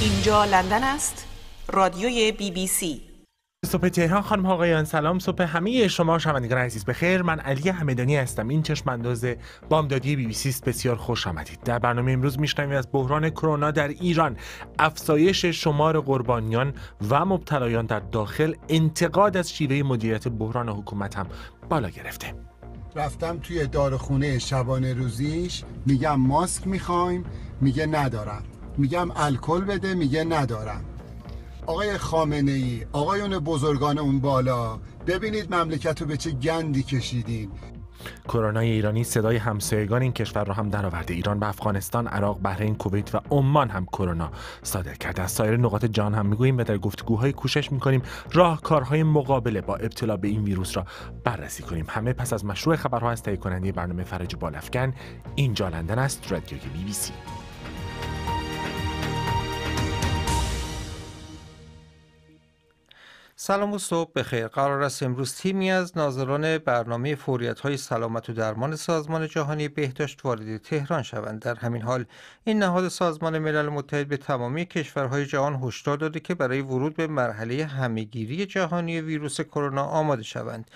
اینجا لندن است رادیوی بی بی سی صبح تهران خانم آقایان سلام صبح همه شما شنوندگان عزیز بخیر من علی همدانی هستم این چشم انداز بامدادی بی بی سی است بسیار خوش آمدید در برنامه امروز میشنویم از بحران کرونا در ایران افزایش شمار قربانیان و مبتلایان در داخل انتقاد از شیوه مدیریت بحران حکومت هم بالا گرفته رفتم توی دارخونه شبانه روزیش میگم ماسک میخوایم میگه ندارم میگم الکل بده میگه ندارم آقای خامنه ای آقایون بزرگان اون بالا ببینید مملکت رو به چه گندی کشیدین کرونا ایرانی صدای همسایگان این کشور را هم درآورده ایران به افغانستان عراق بحرین کویت و عمان هم کرونا صادر کرده از سایر نقاط جان هم میگوییم و در گفتگوهای کوشش میکنیم راهکارهای مقابله با ابتلا به این ویروس را بررسی کنیم همه پس از مشروع خبرها از تهیه کننده برنامه فرج بالفکن اینجا لندن است رادیوی بی بی سی سلام و صبح بخیر قرار است امروز تیمی از ناظران برنامه فوریت های سلامت و درمان سازمان جهانی بهداشت وارد تهران شوند در همین حال این نهاد سازمان ملل متحد به تمامی کشورهای جهان هشدار داده که برای ورود به مرحله همهگیری جهانی ویروس کرونا آماده شوند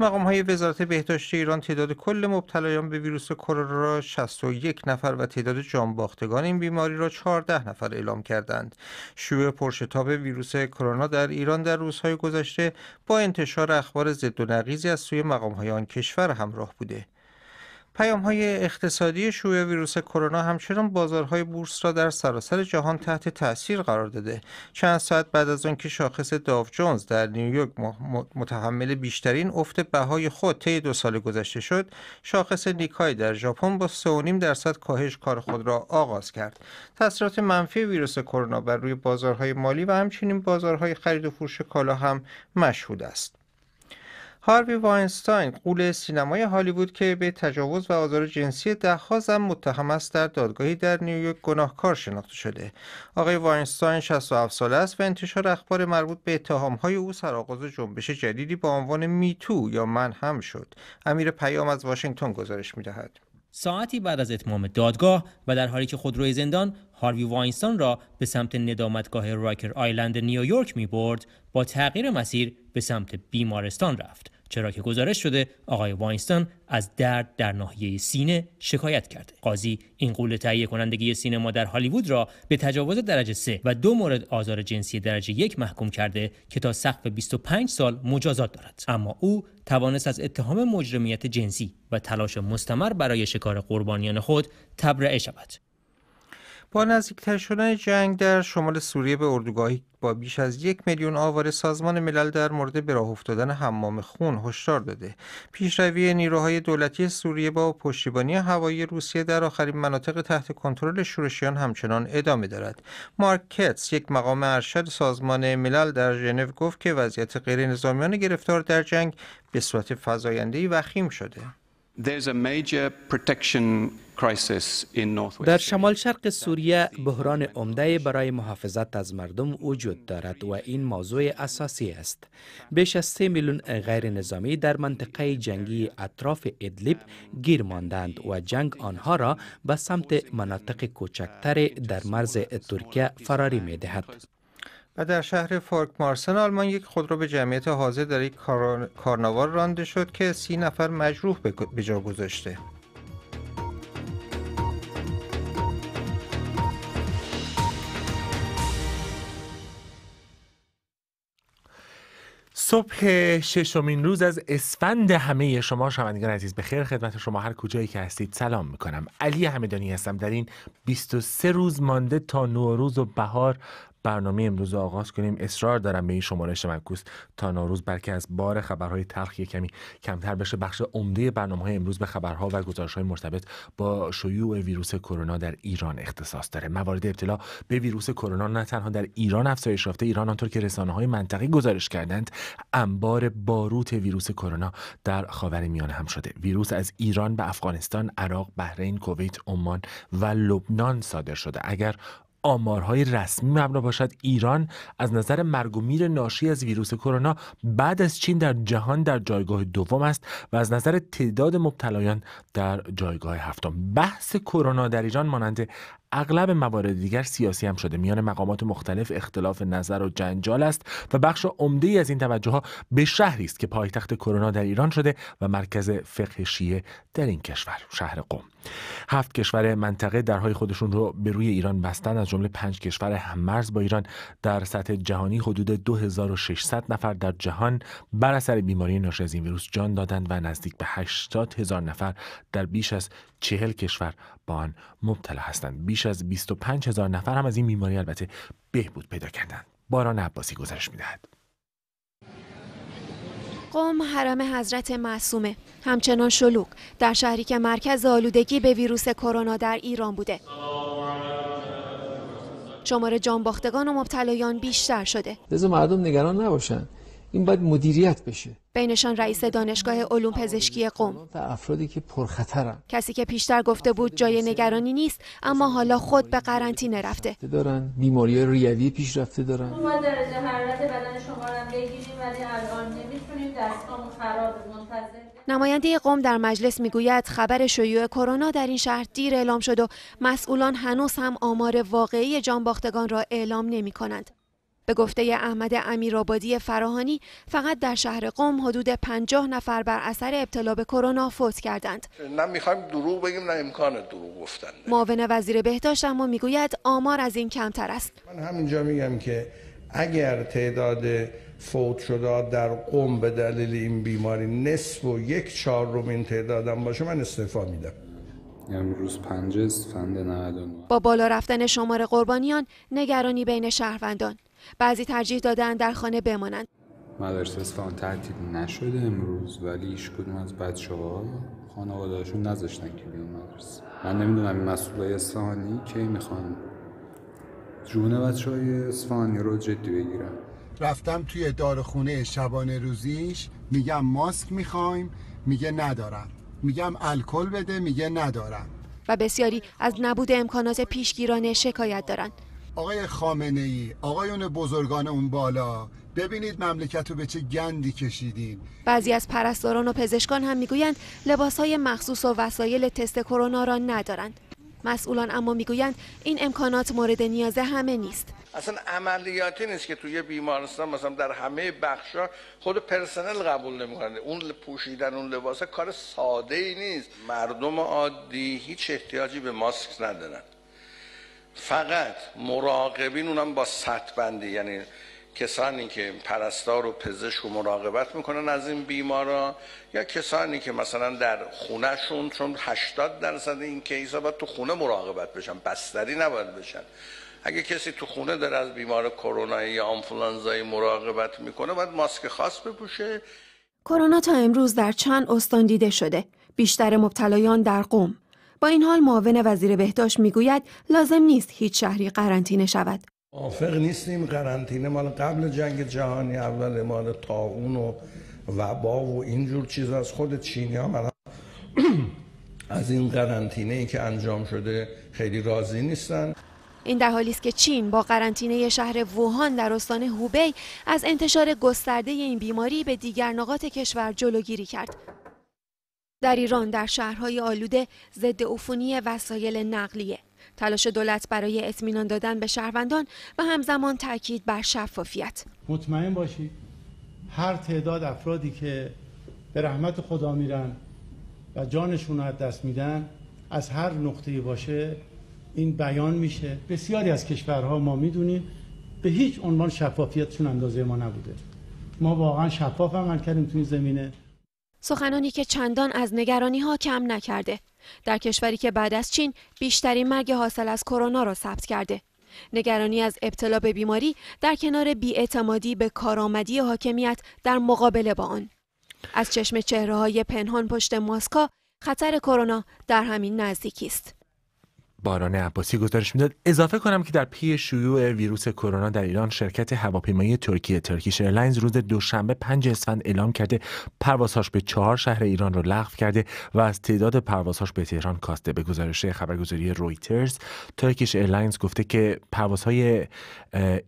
مقام های وزارت بهداشت ایران تعداد کل مبتلایان به ویروس کرونا را 61 نفر و تعداد جانباختگان این بیماری را 14 نفر اعلام کردند شیوع پرشتاب ویروس کرونا در ایران در روزهای گذشته با انتشار اخبار ضد و نقیزی از سوی مقامهای آن کشور همراه بوده پیام های اقتصادی شیوع ویروس کرونا همچنان بازارهای بورس را در سراسر جهان تحت تاثیر قرار داده چند ساعت بعد از آنکه شاخص داو جونز در نیویورک متحمل بیشترین افت بهای خود طی دو سال گذشته شد شاخص نیکای در ژاپن با 3.5 درصد کاهش کار خود را آغاز کرد تاثیرات منفی ویروس کرونا بر روی بازارهای مالی و همچنین بازارهای خرید و فروش کالا هم مشهود است هاروی واینستاین قول سینمای هالیوود که به تجاوز و آزار جنسی دهها زن متهم است در دادگاهی در نیویورک گناهکار شناخته شده آقای واینستاین 67 ساله است و انتشار اخبار مربوط به اتهامهای او سرآغاز جنبش جدیدی با عنوان میتو یا من هم شد امیر پیام از واشنگتن گزارش میدهد ساعتی بعد از اتمام دادگاه و در حالی که خودروی زندان هاروی واینستان را به سمت ندامتگاه راکر آیلند نیویورک می برد با تغییر مسیر به سمت بیمارستان رفت چرا که گزارش شده آقای واینستون از درد در ناحیه سینه شکایت کرده قاضی این قول تهیه کنندگی سینما در هالیوود را به تجاوز درجه 3 و دو مورد آزار جنسی درجه یک محکوم کرده که تا سقف 25 سال مجازات دارد اما او توانست از اتهام مجرمیت جنسی و تلاش مستمر برای شکار قربانیان خود تبرئه شود با نزدیکتر شدن جنگ در شمال سوریه به اردوگاهی با بیش از یک میلیون آوار سازمان ملل در مورد به راه افتادن حمام خون هشدار داده پیشروی نیروهای دولتی سوریه با پشتیبانی هوایی روسیه در آخرین مناطق تحت کنترل شورشیان همچنان ادامه دارد مارک کتس یک مقام ارشد سازمان ملل در ژنو گفت که وضعیت غیرنظامیان گرفتار در جنگ به صورت فزایندهای وخیم شده در شمال شرق سوریه بحران عمده برای محافظت از مردم وجود دارد و این موضوع اساسی است. بیش از 3 میلیون غیر نظامی در منطقه جنگی اطراف ادلیب گیر ماندند و جنگ آنها را به سمت مناطق کوچکتر در مرز ترکیه فراری می دهد. و در شهر مارسن آلمان یک خودرو به جمعیت حاضر در یک کار... کارناوار رانده شد که سی نفر مجروح به جا گذاشته صبح ششمین روز از اسفند همه شما شنوندگان عزیز به خیر خدمت شما هر کجایی که هستید سلام میکنم علی همدانی هستم در این 23 روز مانده تا نوروز و بهار برنامه امروز آغاز کنیم اصرار دارم به این شماره منکوس تا نوروز بلکه از بار خبرهای تلخ کمی کمتر بشه بخش عمده برنامه های امروز به خبرها و گزارش های مرتبط با شیوع ویروس کرونا در ایران اختصاص داره موارد ابتلا به ویروس کرونا نه تنها در ایران افزایش یافته ایران آنطور که رسانه های منطقی گزارش کردند انبار باروت ویروس کرونا در خاورمیانه هم شده ویروس از ایران به افغانستان عراق بحرین کویت عمان و لبنان صادر شده اگر آمارهای رسمی مبنا باشد ایران از نظر مرگ و میر ناشی از ویروس کرونا بعد از چین در جهان در جایگاه دوم است و از نظر تعداد مبتلایان در جایگاه هفتم بحث کرونا در ایران مانند اغلب موارد دیگر سیاسی هم شده میان مقامات مختلف اختلاف نظر و جنجال است و بخش عمده ای از این توجه ها به شهری است که پایتخت کرونا در ایران شده و مرکز فقه شیعه در این کشور شهر قم هفت کشور منطقه درهای خودشون رو به روی ایران بستن از جمله پنج کشور هممرز با ایران در سطح جهانی حدود 2600 نفر در جهان بر اثر بیماری ناشی از این ویروس جان دادند و نزدیک به 80 هزار نفر در بیش از چهل کشور با آن مبتلا هستند بیش از 25 هزار نفر هم از این بیماری البته بهبود پیدا کردند باران عباسی گزارش میدهد قوم حرم حضرت معصومه همچنان شلوغ در شهری که مرکز آلودگی به ویروس کرونا در ایران بوده شماره جانباختگان و مبتلایان بیشتر شده لذا مردم نگران نباشند این باید مدیریت بشه بینشان رئیس دانشگاه علوم پزشکی قوم افرادی که پرخطرن کسی که پیشتر گفته بود جای نگرانی نیست اما حالا خود به قرنطینه رفته دارن بیماری ریوی پیش دارن ما درجه حرارت بدن شما ولی الان نمیتونیم خراب نماینده قوم در مجلس میگوید خبر شیوع کرونا در این شهر دیر اعلام شد و مسئولان هنوز هم آمار واقعی جانباختگان را اعلام نمی کنند. به گفته احمد امیرآبادی فراهانی فقط در شهر قم حدود 50 نفر بر اثر ابتلا به کرونا فوت کردند. نه میخوایم دروغ بگیم نه امکان دروغ گفتن. معاون وزیر بهداشت اما میگوید آمار از این کمتر است. من همینجا میگم که اگر تعداد فوت شده در قم به دلیل این بیماری نصف و یک چهارم تعدادم باشه من استعفا میدم. امروز 5 با بالا رفتن شمار قربانیان نگرانی بین شهروندان بعضی ترجیح دادن در خانه بمانند مدرسه اصفهان تعطیل نشده امروز ولی ایش کدوم از بچه ها خانوادهشون نذاشتن که بیان مدرسه من نمیدونم این مسئولای اصفهانی کی میخوان جون بچه های اسفانی رو جدی بگیرن رفتم توی خونه شبانه روزیش میگم ماسک میخوایم میگه ندارم میگم الکل بده میگه ندارم و بسیاری از نبود امکانات پیشگیرانه شکایت دارند آقای خامنه ای آقایون بزرگان اون بالا ببینید مملکت رو به چه گندی کشیدین بعضی از پرستاران و پزشکان هم میگویند های مخصوص و وسایل تست کرونا را ندارند مسئولان اما میگویند این امکانات مورد نیاز همه نیست اصلا عملیاتی نیست که توی بیمارستان مثلا در همه بخشا خود پرسنل قبول نمیکنه اون پوشیدن اون لباسه کار ساده ای نیست مردم عادی هیچ احتیاجی به ماسک ندارند. فقط مراقبین اونم با سطح بندی یعنی کسانی که پرستار و پزشک و مراقبت میکنن از این بیمارا یا کسانی که مثلا در شون چون 80 درصد این کیسا باید تو خونه مراقبت بشن بستری نباید بشن اگه کسی تو خونه در از بیمار کرونا یا آنفولانزایی مراقبت میکنه باید ماسک خاص بپوشه کرونا تا امروز در چند استان دیده شده بیشتر مبتلایان در قم با این حال معاون وزیر بهداشت میگوید لازم نیست هیچ شهری قرنطینه شود موافق نیستیم قرنطینه مال قبل جنگ جهانی اول مال تاون و وبا و اینجور چیز از خود چینی ها از این قرنطینه ای که انجام شده خیلی راضی نیستن این در حالی است که چین با قرنطینه شهر ووهان در استان هوبی از انتشار گسترده این بیماری به دیگر نقاط کشور جلوگیری کرد در ایران در شهرهای آلوده ضد عفونی وسایل نقلیه تلاش دولت برای اطمینان دادن به شهروندان و همزمان تاکید بر شفافیت مطمئن باشید هر تعداد افرادی که به رحمت خدا میرن و جانشون از دست میدن از هر نقطه‌ای باشه این بیان میشه بسیاری از کشورها ما میدونیم به هیچ عنوان شفافیتشون اندازه ما نبوده ما واقعا شفاف عمل کردیم تو این زمینه سخنانی که چندان از نگرانی ها کم نکرده در کشوری که بعد از چین بیشترین مرگ حاصل از کرونا را ثبت کرده نگرانی از ابتلا به بیماری در کنار بیاعتمادی به کارآمدی حاکمیت در مقابله با آن از چشم چهره های پنهان پشت ماسکا خطر کرونا در همین نزدیکی است باران عباسی گزارش میداد اضافه کنم که در پی شیوع ویروس کرونا در ایران شرکت هواپیمایی ترکیه ترکیش ایرلاینز روز دوشنبه 5 اسفند اعلام کرده پروازهاش به چهار شهر ایران را لغو کرده و از تعداد پروازهاش به تهران کاسته به گزارش خبرگزاری رویترز ترکیش ایرلاینز گفته که پروازهای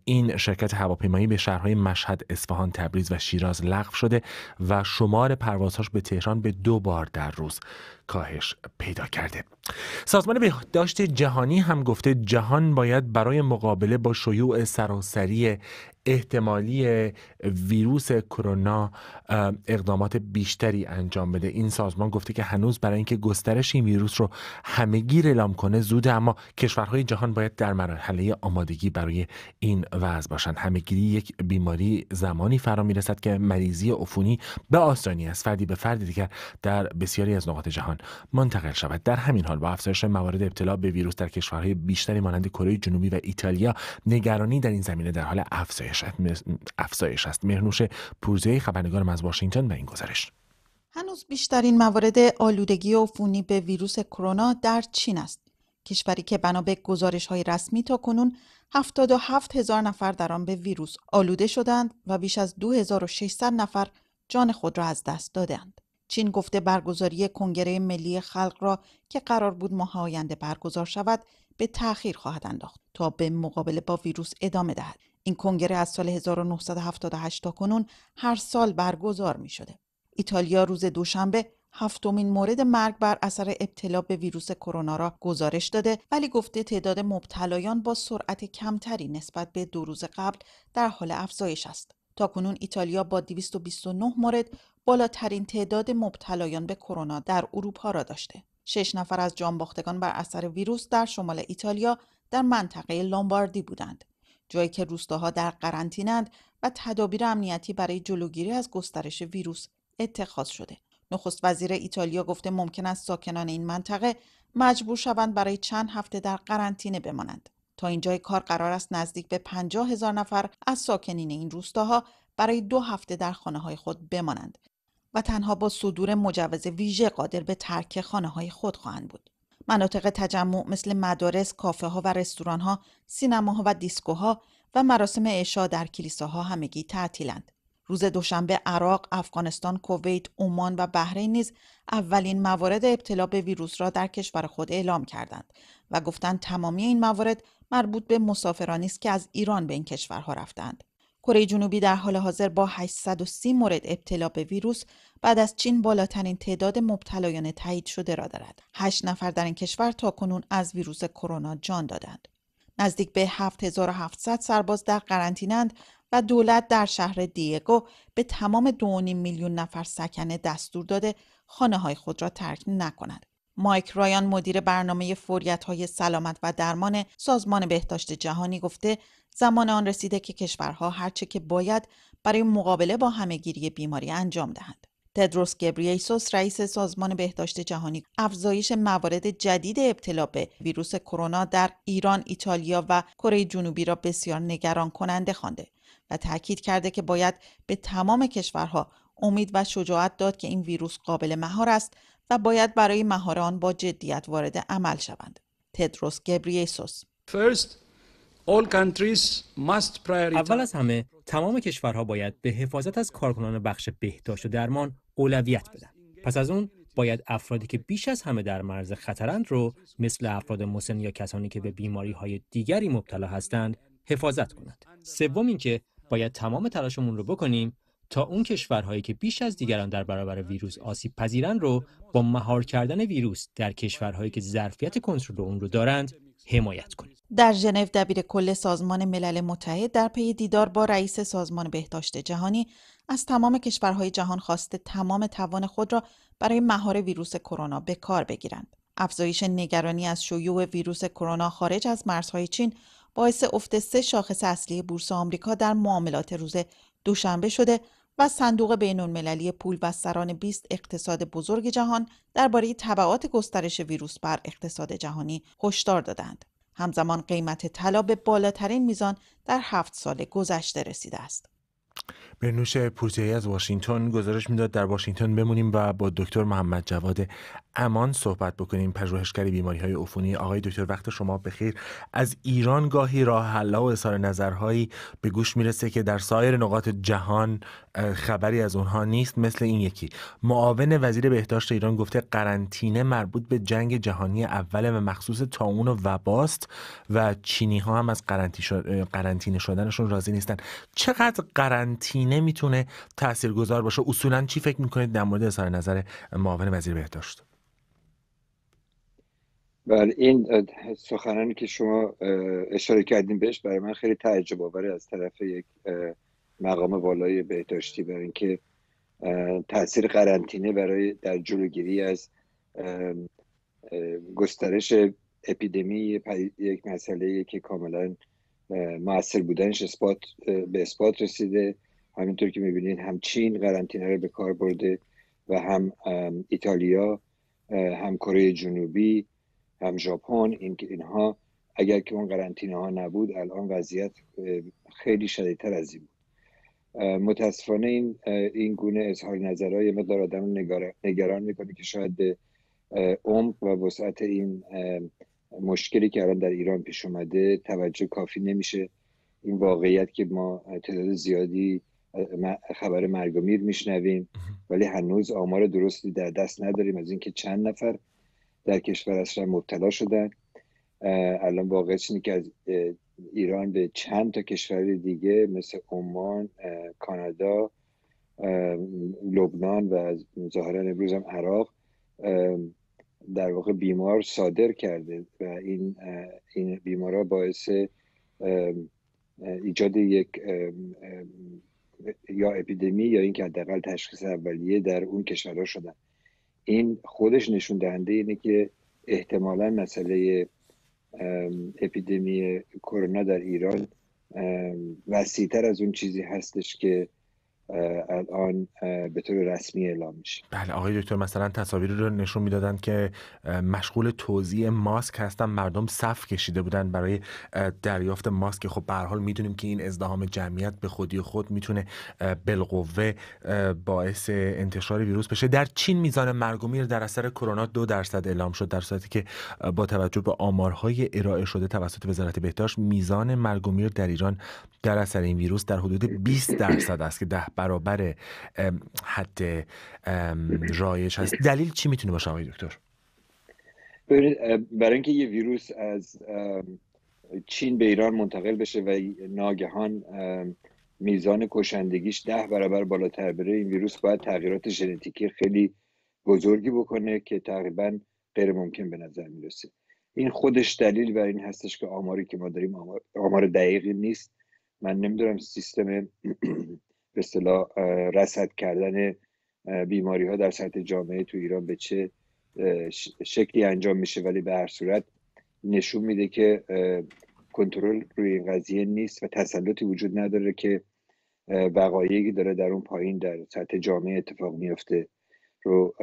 این شرکت هواپیمایی به شهرهای مشهد اصفهان تبریز و شیراز لغو شده و شمار پروازهاش به تهران به دو بار در روز کاهش پیدا کرده سازمان بهداشت جهانی هم گفته جهان باید برای مقابله با شیوع سراسری احتمالی ویروس کرونا اقدامات بیشتری انجام بده این سازمان گفته که هنوز برای اینکه گسترش این ویروس رو همهگیر اعلام کنه زوده اما کشورهای جهان باید در مرحله آمادگی برای این وضع باشند همگیری یک بیماری زمانی فرا میرسد که مریضی عفونی به آسانی از فردی به فردی دیگر در بسیاری از نقاط جهان منتقل شود در همین حال با افزایش موارد ابتلا به ویروس در کشورهای بیشتری مانند کره جنوبی و ایتالیا نگرانی در این زمینه در حال افزایش افزایش, افزایش است مهنوش پورزیای خبرنگار از واشنگتن به این گزارش هنوز بیشترین موارد آلودگی فونی به ویروس کرونا در چین است کشوری که بنا به گزارش های رسمی تا کنون 77 هزار نفر در آن به ویروس آلوده شدند و بیش از 2600 نفر جان خود را از دست دادند. چین گفته برگزاری کنگره ملی خلق را که قرار بود ماه آینده برگزار شود به تأخیر خواهد انداخت تا به مقابله با ویروس ادامه دهد. این کنگره از سال 1978 تا کنون هر سال برگزار می شده. ایتالیا روز دوشنبه هفتمین مورد مرگ بر اثر ابتلا به ویروس کرونا را گزارش داده ولی گفته تعداد مبتلایان با سرعت کمتری نسبت به دو روز قبل در حال افزایش است. تا کنون ایتالیا با 229 مورد بالاترین تعداد مبتلایان به کرونا در اروپا را داشته. شش نفر از جانباختگان بر اثر ویروس در شمال ایتالیا در منطقه لامباردی بودند. جایی که روستاها در قرنطینند و تدابیر امنیتی برای جلوگیری از گسترش ویروس اتخاذ شده نخست وزیر ایتالیا گفته ممکن است ساکنان این منطقه مجبور شوند برای چند هفته در قرنطینه بمانند تا اینجای کار قرار است نزدیک به پنجاه هزار نفر از ساکنین این روستاها برای دو هفته در خانه های خود بمانند و تنها با صدور مجوز ویژه قادر به ترک خانه های خود خواهند بود مناطق تجمع مثل مدارس، کافه ها و رستوران ها، سینما ها و ها و مراسم عشا در کلیساها همگی تعطیلند. روز دوشنبه عراق، افغانستان، کویت، عمان و بحرین نیز اولین موارد ابتلا به ویروس را در کشور خود اعلام کردند و گفتند تمامی این موارد مربوط به مسافرانی است که از ایران به این کشورها رفتند. کره جنوبی در حال حاضر با 830 مورد ابتلا به ویروس بعد از چین بالاترین تعداد مبتلایان تایید شده را دارد. 8 نفر در این کشور تا کنون از ویروس کرونا جان دادند. نزدیک به 7700 سرباز در اند و دولت در شهر دیگو به تمام 2.5 میلیون نفر سکنه دستور داده خانه های خود را ترک نکنند. مایک رایان مدیر برنامه فوریت های سلامت و درمان سازمان بهداشت جهانی گفته زمان آن رسیده که کشورها هرچه که باید برای مقابله با همهگیری بیماری انجام دهند تدروس گبرییسوس رئیس سازمان بهداشت جهانی افزایش موارد جدید ابتلا به ویروس کرونا در ایران ایتالیا و کره جنوبی را بسیار نگران کننده خوانده و تاکید کرده که باید به تمام کشورها امید و شجاعت داد که این ویروس قابل مهار است و باید برای مهار آن با جدیت وارد عمل شوند تدروس گبرییسوس First, اول از همه تمام کشورها باید به حفاظت از کارکنان بخش بهداشت و درمان اولویت بدن. پس از اون باید افرادی که بیش از همه در مرز خطرند رو مثل افراد مسن یا کسانی که به بیماری های دیگری مبتلا هستند حفاظت کنند. سوم اینکه باید تمام تلاشمون رو بکنیم تا اون کشورهایی که بیش از دیگران در برابر ویروس آسیب پذیرند رو با مهار کردن ویروس در کشورهایی که ظرفیت کنترل اون رو دارند حمایت در ژنو دبیر کل سازمان ملل متحد در پی دیدار با رئیس سازمان بهداشت جهانی از تمام کشورهای جهان خواسته تمام توان خود را برای مهار ویروس کرونا به کار بگیرند افزایش نگرانی از شیوع ویروس کرونا خارج از مرزهای چین باعث افت سه شاخص اصلی بورس آمریکا در معاملات روز دوشنبه شده و صندوق بینالمللی پول و سران 20 اقتصاد بزرگ جهان درباره طبعات گسترش ویروس بر اقتصاد جهانی هشدار دادند. همزمان قیمت طلا به بالاترین میزان در هفت سال گذشته رسیده است. برنوش پورتیایی از واشنگتن گزارش میداد در واشنگتن بمونیم و با دکتر محمد جواد امان صحبت بکنیم پژوهشگر بیماری های عفونی آقای دکتر وقت شما بخیر از ایران گاهی راه حل و اظهار نظرهایی به گوش میرسه که در سایر نقاط جهان خبری از اونها نیست مثل این یکی معاون وزیر بهداشت ایران گفته قرنطینه مربوط به جنگ جهانی اول و مخصوص تاون و وباست و چینی ها هم از قرنطینه شدنشون راضی نیستن چقدر قرن قرنطینه میتونه تاثیرگذار باشه اصولا چی فکر میکنید در مورد اظهار نظر معاون وزیر بهداشت بله این سخنانی که شما اشاره کردیم بهش برای من خیلی تعجب آوره از طرف یک مقام والای بهداشتی برای اینکه تاثیر قرنطینه برای در جلوگیری از گسترش اپیدمی یک مسئله که کاملا موثر بودنش اثبات به اثبات رسیده همینطور که میبینید هم چین قرنطینه رو به کار برده و هم ایتالیا هم کره جنوبی هم ژاپن این اینها اگر که اون قرنطینه ها نبود الان وضعیت خیلی شدیدتر از این بود متاسفانه این این گونه اظهار نظرهای مقدار آدم نگران میکنه که شاید به عمق و وسعت این مشکلی که الان در ایران پیش اومده توجه کافی نمیشه این واقعیت که ما تعداد زیادی خبر مرگ و میشنویم ولی هنوز آمار درستی در دست نداریم از اینکه چند نفر در کشور اصلا مبتلا شدن الان واقع اینه که از ایران به چند تا کشور دیگه مثل عمان کانادا لبنان و ظاهرا امروز هم عراق در واقع بیمار صادر کرده و این, این بیمارا باعث ایجاد یک یا اپیدمی یا اینکه حداقل تشخیص اولیه در اون کشورها شدن این خودش نشون دهنده اینه که احتمالا مسئله اپیدمی کرونا در ایران تر از اون چیزی هستش که الان به طور رسمی اعلام میشه بله آقای دکتر مثلا تصاویری رو نشون میدادن که مشغول توزیع ماسک هستن مردم صف کشیده بودن برای دریافت ماسک خب به حال میدونیم که این ازدهام جمعیت به خودی خود میتونه بالقوه باعث انتشار ویروس بشه در چین میزان مرگ میر در اثر کرونا دو درصد اعلام شد در صورتی که با توجه به آمارهای ارائه شده توسط وزارت بهداشت میزان مرگ در ایران در اثر این ویروس در حدود 20 درصد است که ده برابر حد رایش هست دلیل چی میتونه باشه آقای دکتر برای اینکه یه ویروس از چین به ایران منتقل بشه و ناگهان میزان کشندگیش ده برابر بالاتر بره این ویروس باید تغییرات ژنتیکی خیلی بزرگی بکنه که تقریبا غیر ممکن به نظر میرسه این خودش دلیل بر این هستش که آماری که ما داریم آمار, آمار دقیقی نیست من نمیدونم سیستم به اصطلاح رصد کردن بیماری ها در سطح جامعه تو ایران به چه شکلی انجام میشه ولی به هر صورت نشون میده که کنترل روی این قضیه نیست و تسلطی وجود نداره که وقایعی که داره در اون پایین در سطح جامعه اتفاق میفته رو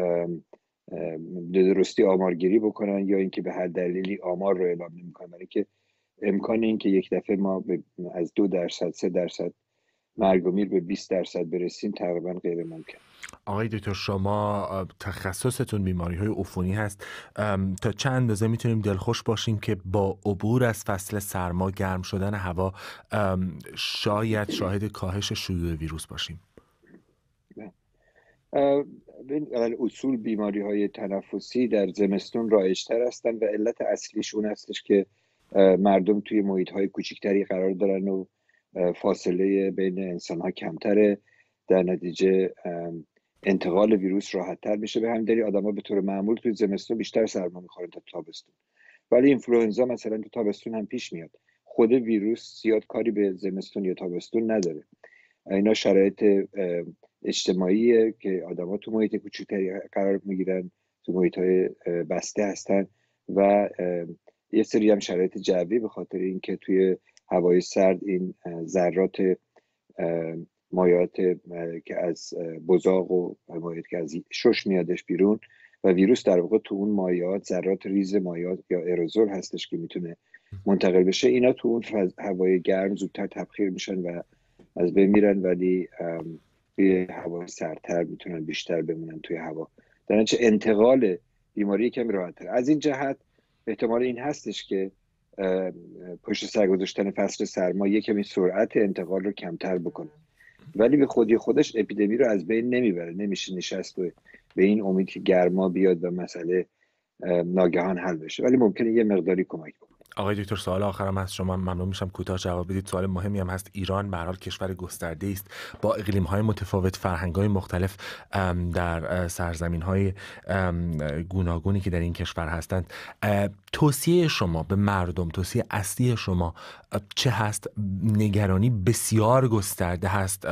درستی آمارگیری بکنن یا اینکه به هر دلیلی آمار رو اعلام نمیکنن برای که امکان اینکه یک دفعه ما از دو درصد سه درصد مرگ و به 20 درصد برسیم تقریبا غیر ممکن آقای دکتر شما تخصصتون بیماری های عفونی هست تا چند اندازه میتونیم دلخوش باشیم که با عبور از فصل سرما گرم شدن هوا شاید شاهد کاهش شیوع ویروس باشیم اصول بیماری های تنفسی در زمستون رایشتر هستن و علت اصلیش اون هستش که مردم توی محیط های کوچکتری قرار دارن و فاصله بین انسان ها کمتره در نتیجه انتقال ویروس راحت تر میشه به همین دلیل ها به طور معمول توی زمستون بیشتر سرما میخورن تا تابستون ولی اینفلوئنزا مثلا تو تابستون هم پیش میاد خود ویروس زیاد کاری به زمستون یا تابستون نداره اینا شرایط اجتماعیه که ها تو محیط کوچکتری قرار میگیرن تو محیط های بسته هستن و یه سری هم شرایط جوی به خاطر اینکه توی هوای سرد این ذرات مایات که از بزاق و مایات که از شش میادش بیرون و ویروس در واقع تو اون مایات ذرات ریز مایات یا اروزول هستش که میتونه منتقل بشه اینا تو اون هوای گرم زودتر تبخیر میشن و از بمیرن ولی توی هوای سردتر میتونن بیشتر بمونن توی هوا در انتقال بیماری کمی تر از این جهت احتمال این هستش که پشت سر گذاشتن فصل سرما کمی سرعت انتقال رو کمتر بکنه ولی به خودی خودش اپیدمی رو از بین نمیبره نمیشه نشست و به این امید که گرما بیاد و مسئله ناگهان حل بشه ولی ممکنه یه مقداری کمک بکنه آقای دکتر سوال آخرم هست شما ممنون میشم کوتاه جواب بدید سوال مهمی هم هست ایران به کشور گسترده است با اقلیم های متفاوت فرهنگ های مختلف در سرزمین های گوناگونی که در این کشور هستند توصیه شما به مردم توصیه اصلی شما چه هست نگرانی بسیار گسترده هست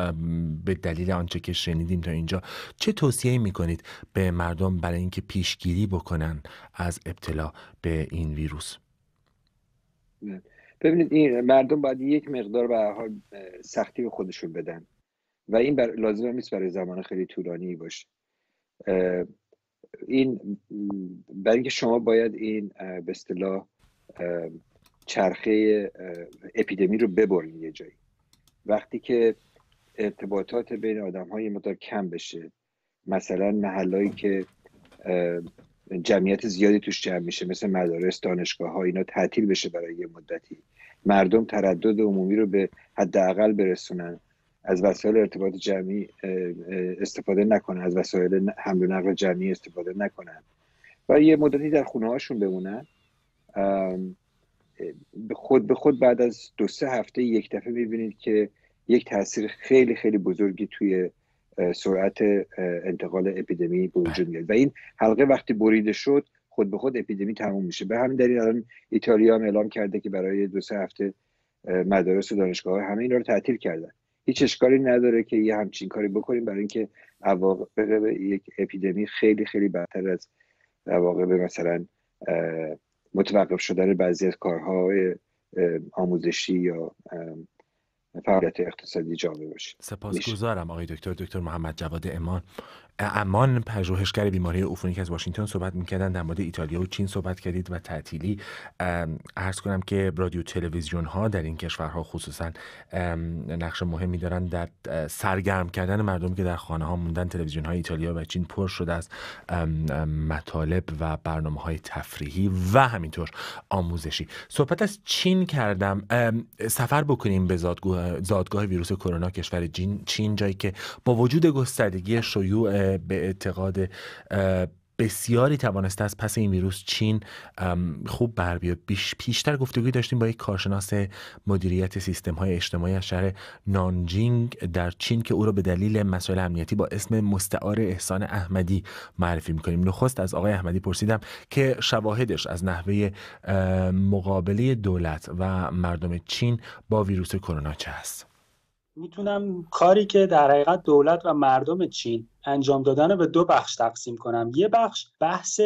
به دلیل آنچه که شنیدیم تا اینجا چه توصیه کنید به مردم برای اینکه پیشگیری بکنن از ابتلا به این ویروس ببینید این مردم باید یک مقدار به حال سختی به خودشون بدن و این بر... لازم نیست برای زمان خیلی طولانی باشه این برای اینکه شما باید این به اصطلاح چرخه اپیدمی رو ببرین یه جایی وقتی که ارتباطات بین آدم های مقدار کم بشه مثلا محلهایی که جمعیت زیادی توش جمع میشه مثل مدارس دانشگاه ها اینا تعطیل بشه برای یه مدتی مردم تردد عمومی رو به حداقل برسونن از وسایل ارتباط جمعی استفاده نکنن از وسایل حمل و نقل جمعی استفاده نکنن و یه مدتی در خونه هاشون بمونن خود به خود بعد از دو سه هفته یک دفعه میبینید که یک تاثیر خیلی خیلی بزرگی توی سرعت انتقال اپیدمی به بله. وجود میاد و این حلقه وقتی بریده شد خود به خود اپیدمی تموم میشه به همین دلیل الان ایتالیا هم اعلام کرده که برای دو سه هفته مدارس و دانشگاه همه اینا رو تعطیل کردن هیچ اشکالی نداره که یه همچین کاری بکنیم برای اینکه عواقب یک اپیدمی خیلی خیلی بدتر از عواقب مثلا متوقف شدن بعضی از کارهای آموزشی یا فعالیت اقتصادی جامعه سپاس سپاسگزارم آقای دکتر دکتر محمد جواد امان امان پژوهشگر بیماری عفونی که از واشنگتن صحبت میکردن در مورد ایتالیا و چین صحبت کردید و تعطیلی ارز کنم که رادیو تلویزیون ها در این کشورها خصوصا نقش مهمی دارن در سرگرم کردن مردم که در خانه ها موندن تلویزیون های ایتالیا و چین پر شده از مطالب و برنامه های تفریحی و همینطور آموزشی صحبت از چین کردم سفر بکنیم به زادگاه, زادگاه ویروس کرونا کشور چین جایی که با وجود گستردگی شیوع به اعتقاد بسیاری توانسته از پس این ویروس چین خوب بر بیاد بیش پیشتر گفتگویی داشتیم با یک کارشناس مدیریت سیستم های اجتماعی از شهر نانجینگ در چین که او را به دلیل مسائل امنیتی با اسم مستعار احسان احمدی معرفی میکنیم نخست از آقای احمدی پرسیدم که شواهدش از نحوه مقابله دولت و مردم چین با ویروس کرونا چه است میتونم کاری که در حقیقت دولت و مردم چین انجام دادن رو به دو بخش تقسیم کنم یه بخش بحث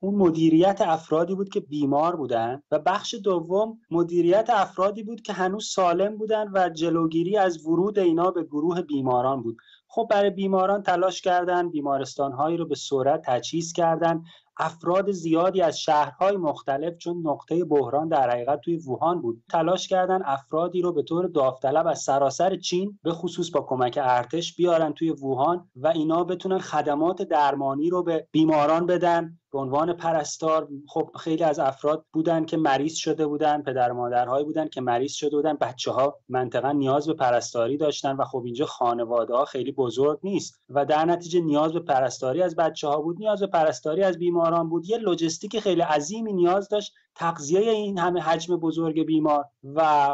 اون مدیریت افرادی بود که بیمار بودن و بخش دوم مدیریت افرادی بود که هنوز سالم بودن و جلوگیری از ورود اینا به گروه بیماران بود خب برای بیماران تلاش کردن بیمارستانهایی رو به سرعت تجهیز کردن افراد زیادی از شهرهای مختلف چون نقطه بحران در حقیقت توی ووهان بود تلاش کردن افرادی رو به طور داوطلب از سراسر چین به خصوص با کمک ارتش بیارن توی ووهان و اینا بتونن خدمات درمانی رو به بیماران بدن به عنوان پرستار خب خیلی از افراد بودن که مریض شده بودن پدر مادرهایی بودن که مریض شده بودن بچه ها منطقا نیاز به پرستاری داشتن و خب اینجا خانواده ها خیلی بزرگ نیست و در نتیجه نیاز به پرستاری از بچه ها بود نیاز به پرستاری از بیماران بود یه لوجستیک خیلی عظیمی نیاز داشت تقضیه این همه حجم بزرگ بیمار و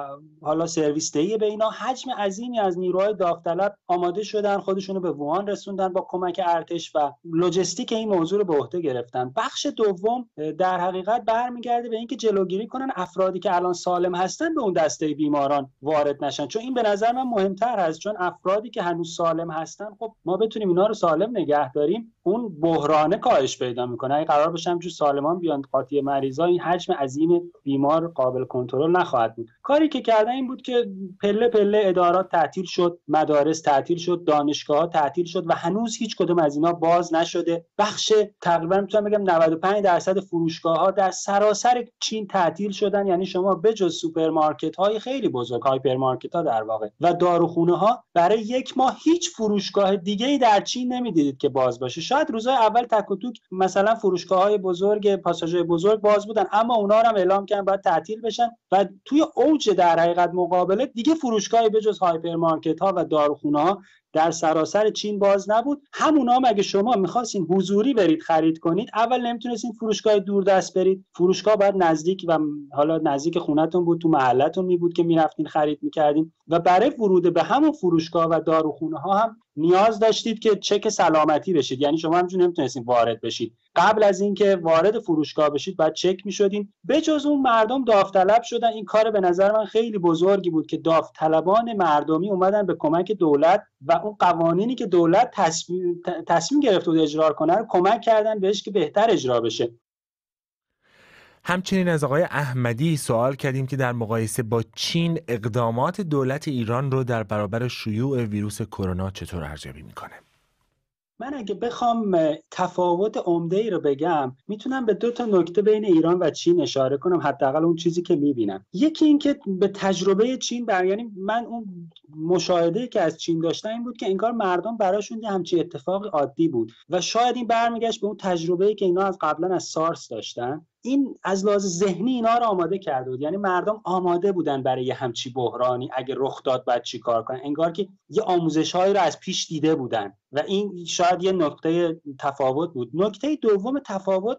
حالا سرویس دهی به اینا حجم عظیمی از نیروهای داوطلب آماده شدن خودشونو به ووهان رسوندن با کمک ارتش و لوجستیک این موضوع رو به عهده گرفتن بخش دوم در حقیقت برمیگرده به اینکه جلوگیری کنن افرادی که الان سالم هستن به اون دسته بیماران وارد نشن چون این به نظر من مهمتر هست چون افرادی که هنوز سالم هستن خب ما بتونیم اینا رو سالم نگه داریم اون بحرانه کاهش پیدا میکنه اگه قرار باشه همچون سالمان بیان قاطی مریضا این حجم عظیم بیمار قابل کنترل نخواهد بود کاری که کردن این بود که پله پله ادارات تعطیل شد مدارس تعطیل شد دانشگاه تعطیل شد و هنوز هیچ کدوم از اینا باز نشده بخش تقریبا میتونم بگم 95 درصد فروشگاه ها در سراسر چین تعطیل شدن یعنی شما بجز سوپرمارکت های خیلی بزرگ هایپرمارکت ها در واقع و داروخونه ها برای یک ماه هیچ فروشگاه دیگه ای در چین نمیدیدید که باز باشه شاید روزهای اول تک و مثلا فروشگاه های بزرگ پاساژ بزرگ باز بودن اما اونا هم اعلام کردن باید تعطیل بشن و توی اوج در حقیقت مقابله دیگه فروشگاهی بجز هایپرمارکت ها و داروخونه ها در سراسر چین باز نبود همونا هم اگه شما میخواستین حضوری برید خرید کنید اول نمیتونستین فروشگاه دوردست برید فروشگاه باید نزدیک و حالا نزدیک خونتون بود تو محلتون می بود که میرفتین خرید میکردین و برای ورود به همون فروشگاه و داروخونه ها هم نیاز داشتید که چک سلامتی بشید یعنی شما همجور نمیتونستین وارد بشید قبل از اینکه وارد فروشگاه بشید باید چک میشدین بجز اون مردم داوطلب شدن این کار به نظر من خیلی بزرگی بود که داوطلبان مردمی اومدن به کمک دولت و اون قوانینی که دولت تصمیم, تصمیم گرفته بود اجرا کنه کمک کردن بهش که بهتر اجرا بشه همچنین از آقای احمدی سوال کردیم که در مقایسه با چین اقدامات دولت ایران رو در برابر شیوع ویروس کرونا چطور ارزیابی میکنه من اگه بخوام تفاوت عمده ای رو بگم میتونم به دو تا نکته بین ایران و چین اشاره کنم حداقل اون چیزی که میبینم یکی اینکه به تجربه چین بر یعنی من اون مشاهده که از چین داشتم این بود که انگار مردم براشون یه همچی اتفاق عادی بود و شاید این برمیگشت به اون تجربه که اینا از قبلا از سارس داشتن این از لحاظ ذهنی اینا رو آماده کرده بود یعنی مردم آماده بودن برای یه همچی بحرانی اگه رخ داد باید چی کار کنن انگار که یه آموزش هایی رو از پیش دیده بودن و این شاید یه نقطه تفاوت بود نکته دوم تفاوت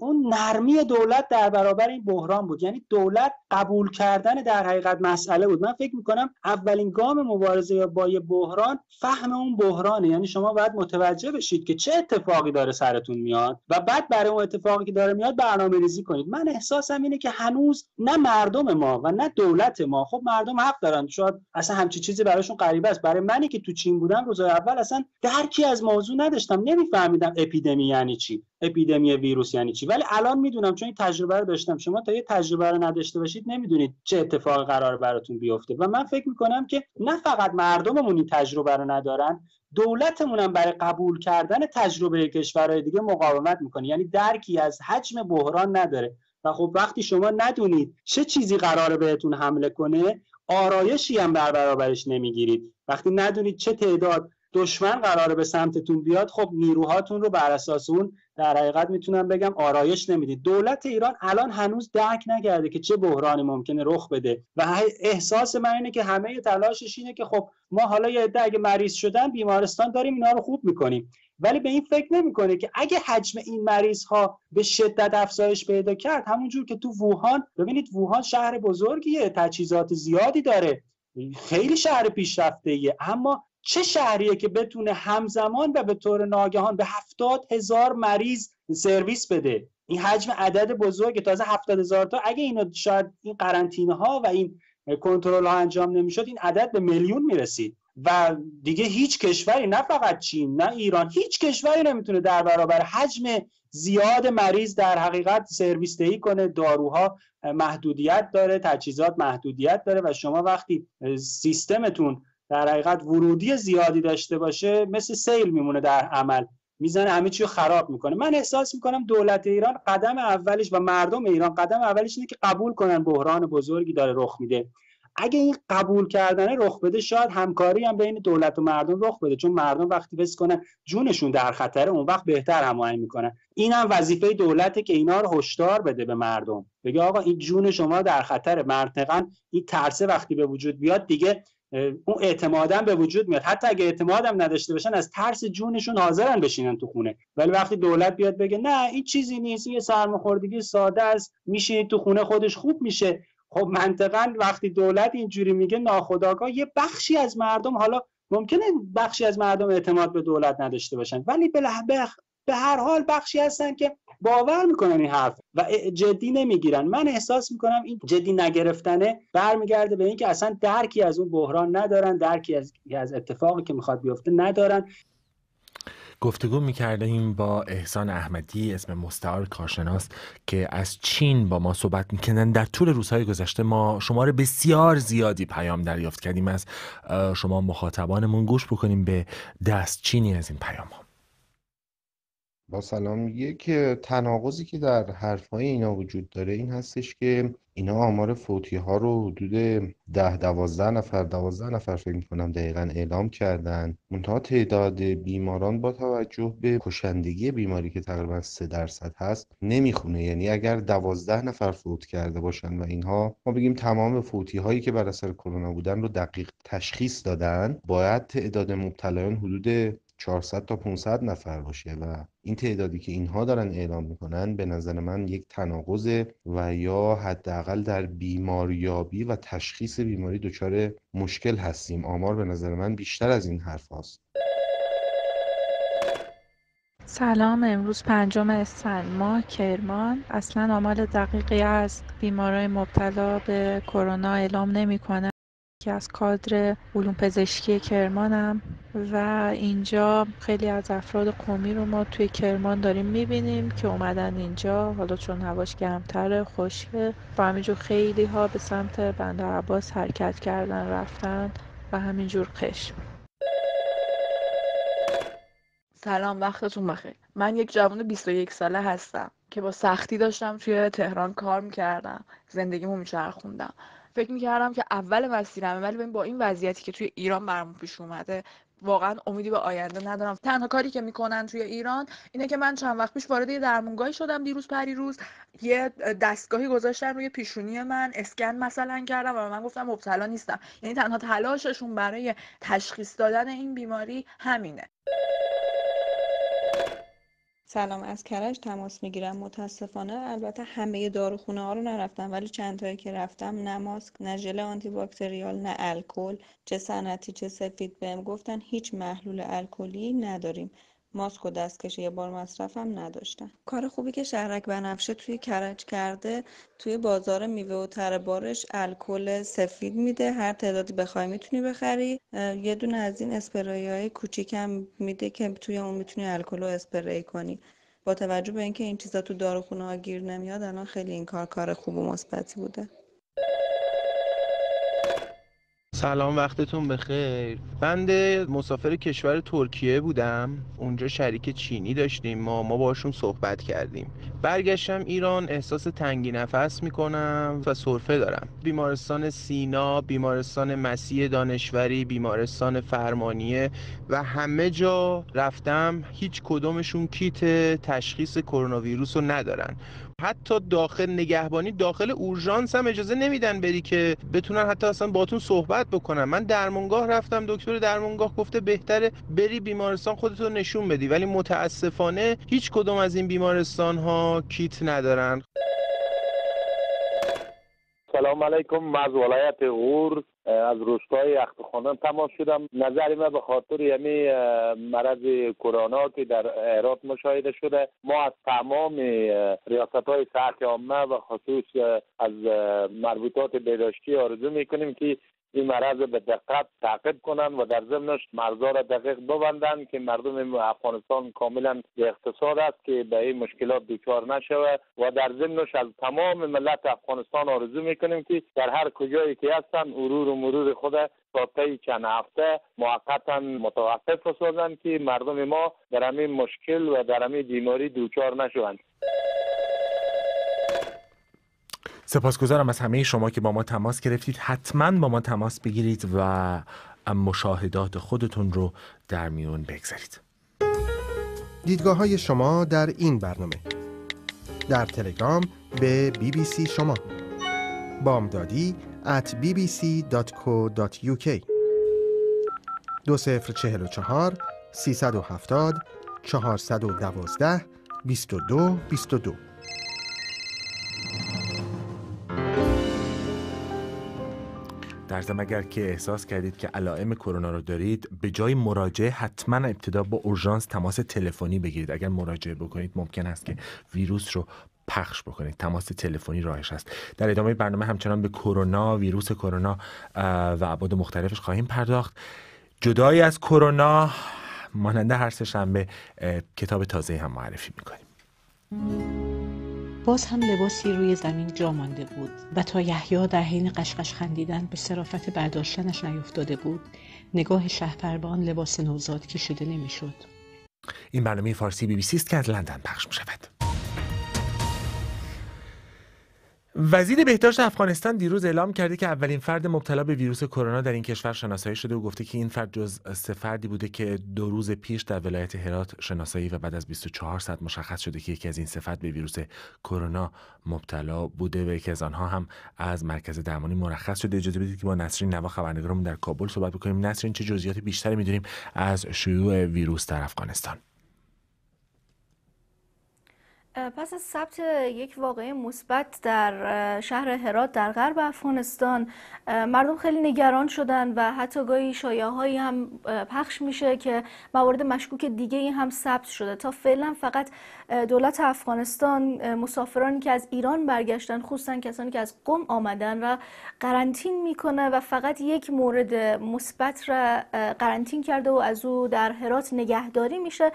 اون نرمی دولت در برابر این بحران بود یعنی دولت قبول کردن در حقیقت مسئله بود من فکر میکنم اولین گام مبارزه با یه بحران فهم اون بحرانه یعنی شما باید متوجه بشید که چه اتفاقی داره سرتون میاد و بعد برای اون اتفاقی که داره میاد برنامه کنید من احساسم اینه که هنوز نه مردم ما و نه دولت ما خب مردم حق دارن شاید اصلا همچی چیزی براشون غریبه است برای منی که تو چین بودم روز اول اصلا درکی از موضوع نداشتم نمیفهمیدم اپیدمی یعنی چی اپیدمی ویروس یعنی چی ولی الان میدونم چون این تجربه رو داشتم شما تا یه تجربه رو نداشته باشید نمیدونید چه اتفاق قرار براتون بیفته و من فکر میکنم که نه فقط مردممون این تجربه رو ندارن دولتمون هم برای قبول کردن تجربه کشورهای دیگه مقاومت میکنه یعنی درکی از حجم بحران نداره و خب وقتی شما ندونید چه چیزی قراره بهتون حمله کنه آرایشی هم بر برابرش نمیگیرید وقتی ندونید چه تعداد دشمن قراره به سمتتون بیاد خب نیروهاتون رو بر اساس اون در حقیقت میتونم بگم آرایش نمیدید دولت ایران الان هنوز درک نکرده که چه بحرانی ممکنه رخ بده و احساس من اینه که همه تلاشش اینه که خب ما حالا یه عده اگه مریض شدن بیمارستان داریم اینا رو خوب میکنیم ولی به این فکر نمیکنه که اگه حجم این مریض ها به شدت افزایش پیدا کرد همونجور که تو ووهان ببینید ووهان شهر بزرگیه تجهیزات زیادی داره خیلی شهر پیشرفته ای اما چه شهریه که بتونه همزمان و به طور ناگهان به هفتاد هزار مریض سرویس بده این حجم عدد بزرگ تازه هفتاد هزار تا اگه اینو شاید این قرنطینه ها و این کنترل ها انجام نمیشد این عدد به میلیون میرسید و دیگه هیچ کشوری نه فقط چین نه ایران هیچ کشوری نمیتونه در برابر حجم زیاد مریض در حقیقت سرویس دهی کنه داروها محدودیت داره تجهیزات محدودیت داره و شما وقتی سیستمتون در حقیقت ورودی زیادی داشته باشه مثل سیل میمونه در عمل میزنه همه چی خراب میکنه من احساس میکنم دولت ایران قدم اولش و مردم ایران قدم اولش اینه که قبول کنن بحران بزرگی داره رخ میده اگه این قبول کردن رخ بده شاید همکاری هم بین دولت و مردم رخ بده چون مردم وقتی بس کنن جونشون در خطره اون وقت بهتر هماهنگ میکنن این هم وظیفه دولته که اینا رو هشدار بده به مردم بگه آقا این جون شما در خطر منطقا این ترسه وقتی به وجود بیاد دیگه اون اعتمادم به وجود میاد حتی اگه اعتمادم نداشته باشن از ترس جونشون حاضرن بشینن تو خونه ولی وقتی دولت بیاد بگه نه این چیزی نیست یه سرماخوردگی ساده است میشه تو خونه خودش خوب میشه خب منطقا وقتی دولت اینجوری میگه ناخداگاه یه بخشی از مردم حالا ممکنه بخشی از مردم اعتماد به دولت نداشته باشن ولی بله، به به هر حال بخشی هستن که باور میکنن این حرف و جدی نمیگیرن من احساس میکنم این جدی نگرفتنه برمیگرده به اینکه اصلا درکی از اون بحران ندارن درکی از, اتفاقی که میخواد بیفته ندارن گفتگو میکردیم با احسان احمدی اسم مستعار کارشناس که از چین با ما صحبت میکنن در طول روزهای گذشته ما شماره بسیار زیادی پیام دریافت کردیم از شما مخاطبانمون گوش بکنیم به دست چینی از این پیام با سلام میگه که تناقضی که در های اینا وجود داره این هستش که اینا آمار فوتی ها رو حدود ده دوازده نفر دوازده نفر فکر میکنم دقیقا اعلام کردن منتها تعداد بیماران با توجه به کشندگی بیماری که تقریبا سه درصد هست نمیخونه یعنی اگر دوازده نفر فوت کرده باشن و اینها ما بگیم تمام فوتی هایی که بر اثر کرونا بودن رو دقیق تشخیص دادن باید تعداد مبتلایان حدود 400 تا 500 نفر باشه و این تعدادی که اینها دارن اعلام میکنن به نظر من یک تناقض و یا حداقل در بیماریابی و تشخیص بیماری دچار مشکل هستیم آمار به نظر من بیشتر از این حرف هاست. سلام امروز پنجم اسفند ماه کرمان اصلا آمار دقیقی از بیمارای مبتلا به کرونا اعلام نمیکنه که از کادر علوم پزشکی کرمانم و اینجا خیلی از افراد قومی رو ما توی کرمان داریم میبینیم که اومدن اینجا حالا چون هواش گرمتره خوشه و همینجور خیلی ها به سمت بندر عباس حرکت کردن رفتن و همینجور قشم سلام وقتتون بخیر من یک جوان 21 ساله هستم که با سختی داشتم توی تهران کار میکردم زندگیمو میچرخوندم فکر میکردم که اول مسیرمه ولی با این وضعیتی که توی ایران برام پیش اومده واقعا امیدی به آینده ندارم تنها کاری که میکنن توی ایران اینه که من چند وقت پیش وارد یه درمونگاهی شدم دیروز پریروز یه دستگاهی گذاشتن روی پیشونی من اسکن مثلا کردم و من گفتم مبتلا نیستم یعنی تنها تلاششون برای تشخیص دادن این بیماری همینه سلام از کرج تماس میگیرم متاسفانه البته همه داروخونه ها رو نرفتم ولی چند تایی که رفتم نه ماسک نه ژل آنتی باکتریال نه الکل چه صنعتی چه سفید بهم گفتن هیچ محلول الکلی نداریم ماسک و دستکش یه بار مصرف هم نداشتم کار خوبی که شهرک بنفشه توی کرج کرده توی بازار میوه و تره بارش الکل سفید میده هر تعدادی بخوای میتونی بخری یه دونه از این اسپری های کوچیک هم میده که توی اون میتونی الکل رو اسپری کنی با توجه به اینکه این چیزا تو داروخونه ها گیر نمیاد الان خیلی این کار کار خوب و مثبتی بوده سلام وقتتون بخیر بنده مسافر کشور ترکیه بودم اونجا شریک چینی داشتیم ما ما باشون صحبت کردیم برگشتم ایران احساس تنگی نفس میکنم و سرفه دارم بیمارستان سینا بیمارستان مسیح دانشوری بیمارستان فرمانیه و همه جا رفتم هیچ کدومشون کیت تشخیص کرونا ویروس رو ندارن حتی داخل نگهبانی داخل اورژانس هم اجازه نمیدن بری که بتونن حتی اصلا باتون صحبت بکنن من درمونگاه رفتم دکتر درمونگاه گفته بهتره بری بیمارستان رو نشون بدی ولی متاسفانه هیچ کدوم از این بیمارستان ها کیت ندارن سلام علیکم از ولایت غور از روستای اختخانان تماس شدم نظر ما به خاطر یعنی مرض کرونا که در ایراد مشاهده شده ما از تمام ریاست های صحت عامه و خصوص از مربوطات بهداشتی آرزو میکنیم که این مرض به دقت تعقیب کنند و در ضمنش مرزها را دقیق ببندند که مردم افغانستان کاملا به اقتصاد است که به این مشکلات دچار نشود و در ضمنش از تمام ملت افغانستان آرزو میکنیم که در هر کجایی که هستند ارور و مرور خود تا طی چند هفته موقتا متوقف بسازند که مردم ما در همین مشکل و در همین بیماری دوچار نشوند سپاسگزارم از همه شما که با ما تماس گرفتید حتما با ما تماس بگیرید و مشاهدات خودتون رو در میون بگذارید دیدگاه های شما در این برنامه در تلگرام به بی بی سی شما بامدادی at bbc.co.uk دو سفر چهل و چهار سی سد و هفتاد چهار سد و دوازده بیست و دو بیست و دو در ضمن اگر که احساس کردید که علائم کرونا رو دارید به جای مراجعه حتما ابتدا با اورژانس تماس تلفنی بگیرید اگر مراجعه بکنید ممکن است که ویروس رو پخش بکنید تماس تلفنی راهش هست در ادامه برنامه همچنان به کرونا ویروس کرونا و ابعاد مختلفش خواهیم پرداخت جدای از کرونا ماننده هر سه شنبه کتاب تازه هم معرفی میکنیم باز هم لباسی روی زمین جا مانده بود و تا یحیی در حین قشقش خندیدن به صرافت برداشتنش نیفتاده بود نگاه شهپر به آن لباس نوزاد کشیده نمیشد این برنامه فارسی بی بی سی است که از لندن پخش می شود وزیر بهداشت افغانستان دیروز اعلام کرده که اولین فرد مبتلا به ویروس کرونا در این کشور شناسایی شده و گفته که این فرد جز سه فردی بوده که دو روز پیش در ولایت هرات شناسایی و بعد از 24 ساعت مشخص شده که یکی از این سه به ویروس کرونا مبتلا بوده و یکی از آنها هم از مرکز درمانی مرخص شده اجازه بدید که با نسرین نوا خبرنگارمون در کابل صحبت بکنیم نسرین چه جزئیات بیشتری میدونیم از شیوع ویروس در افغانستان پس از ثبت یک واقعه مثبت در شهر هرات در غرب افغانستان مردم خیلی نگران شدن و حتی گاهی شایه هایی هم پخش میشه که موارد مشکوک دیگه ای هم ثبت شده تا فعلا فقط دولت افغانستان مسافرانی که از ایران برگشتن خصوصا کسانی که از قم آمدن را قرنطین میکنه و فقط یک مورد مثبت را قرنطین کرده و از او در هرات نگهداری میشه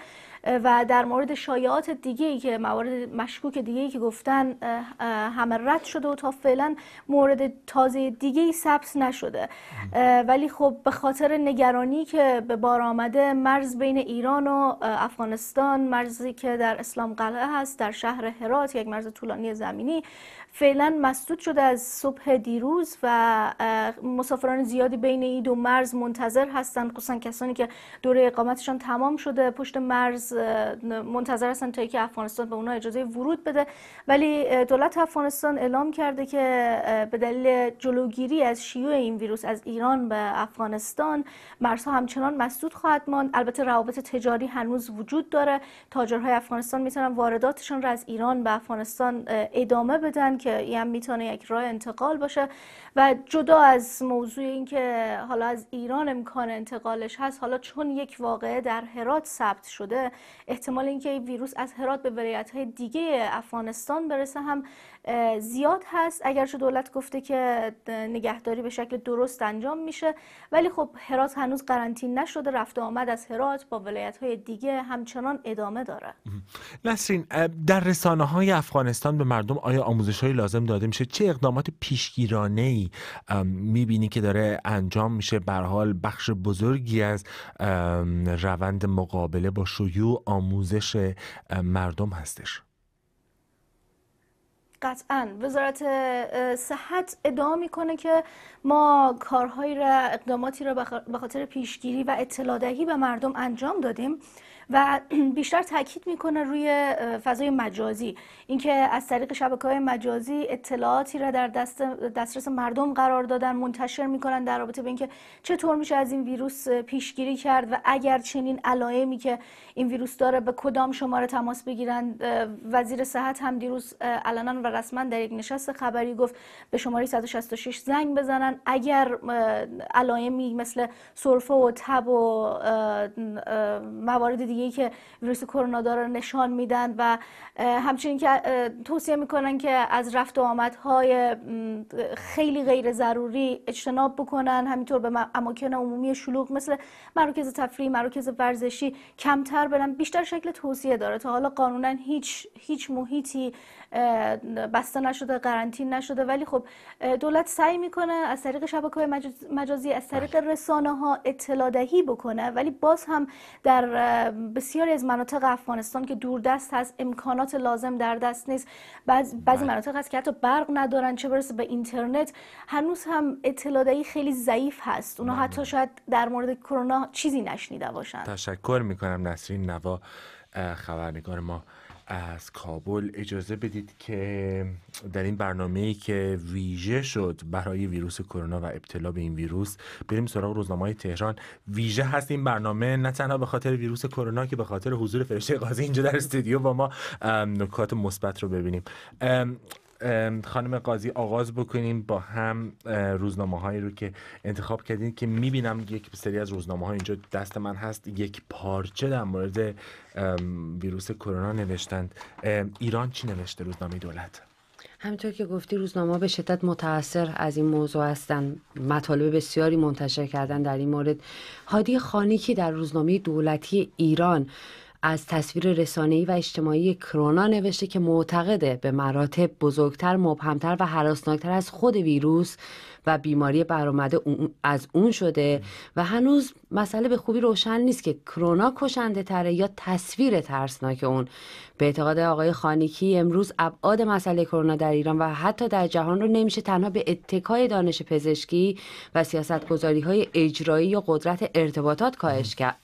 و در مورد شایعات دیگه ای که موارد مشکوک دیگه ای که گفتن همه رد شده و تا فعلا مورد تازه دیگه ای ثبت نشده ولی خب به خاطر نگرانی که به بار آمده مرز بین ایران و افغانستان مرزی که در اسلام قلعه هست در شهر هرات یک مرز طولانی زمینی فعلا مسدود شده از صبح دیروز و مسافران زیادی بین این دو مرز منتظر هستند خصوصا کسانی که دوره اقامتشان تمام شده پشت مرز منتظر هستن تا که افغانستان به اونا اجازه ورود بده ولی دولت افغانستان اعلام کرده که به دلیل جلوگیری از شیوع این ویروس از ایران به افغانستان مرزها همچنان مسدود خواهد ماند البته روابط تجاری هنوز وجود داره تاجرهای افغانستان میتونن وارداتشون را از ایران به افغانستان ادامه بدن که این هم میتونه یک راه انتقال باشه و جدا از موضوع اینکه حالا از ایران امکان انتقالش هست حالا چون یک واقعه در هرات ثبت شده احتمال اینکه این ویروس از هرات به ولایت‌های دیگه افغانستان برسه هم زیاد هست اگرچه دولت گفته که نگهداری به شکل درست انجام میشه ولی خب هرات هنوز قرنطینه نشده رفت آمد از هرات با ولایت های دیگه همچنان ادامه داره نسرین در رسانه های افغانستان به مردم آیا آموزش های لازم داده میشه چه اقدامات پیشگیرانه ای میبینی که داره انجام میشه به حال بخش بزرگی از روند مقابله با شیوع آموزش مردم هستش قطعا وزارت صحت ادعا میکنه که ما کارهایی را اقداماتی را به خاطر پیشگیری و اطلاع به مردم انجام دادیم و بیشتر تاکید میکنه روی فضای مجازی اینکه از طریق شبکه های مجازی اطلاعاتی را در دست دسترس مردم قرار دادن منتشر میکنن در رابطه به اینکه چطور میشه از این ویروس پیشگیری کرد و اگر چنین علائمی که این ویروس داره به کدام شماره تماس بگیرن وزیر صحت هم دیروز علنا و رسما در یک نشست خبری گفت به شماره 166 زنگ بزنن اگر علائمی مثل سرفه و تب و موارد دیگه که ویروس کرونا داره نشان میدن و همچنین که توصیه میکنن که از رفت و آمدهای خیلی غیر ضروری اجتناب بکنن همینطور به اماکن عمومی شلوغ مثل مراکز تفریح مراکز ورزشی کمتر برن بیشتر شکل توصیه داره تا حالا قانونا هیچ هیچ محیطی بسته نشده قرنطین نشده ولی خب دولت سعی میکنه از طریق شبکه مجازی از طریق بله. رسانه ها اطلاع دهی بکنه ولی باز هم در بسیاری از مناطق افغانستان که دوردست هست امکانات لازم در دست نیست بعضی بله. مناطق هست که حتی برق ندارن چه برسه به اینترنت هنوز هم اطلاع دهی خیلی ضعیف هست اونها حتی شاید در مورد کرونا چیزی نشنیده باشن تشکر میکنم نسرین نوا خبرنگار ما از کابل اجازه بدید که در این برنامه ای که ویژه شد برای ویروس کرونا و ابتلا به این ویروس بریم سراغ روزنامه های تهران ویژه هست این برنامه نه تنها به خاطر ویروس کرونا که به خاطر حضور فرشته قاضی اینجا در استودیو با ما نکات مثبت رو ببینیم خانم قاضی آغاز بکنیم با هم روزنامه هایی رو که انتخاب کردین که میبینم یک سری از روزنامه ها اینجا دست من هست یک پارچه در مورد ویروس کرونا نوشتند ایران چی نوشته روزنامه دولت همینطور که گفتی روزنامه به شدت متاثر از این موضوع هستن مطالب بسیاری منتشر کردن در این مورد هادی خانیکی در روزنامه دولتی ایران از تصویر رسانه‌ای و اجتماعی کرونا نوشته که معتقده به مراتب بزرگتر، مبهمتر و حراسناکتر از خود ویروس و بیماری برآمده از اون شده و هنوز مسئله به خوبی روشن نیست که کرونا کشنده تره یا تصویر ترسناک اون به اعتقاد آقای خانیکی امروز ابعاد مسئله کرونا در ایران و حتی در جهان رو نمیشه تنها به اتکای دانش پزشکی و سیاست های اجرایی یا قدرت ارتباطات کاهش کرد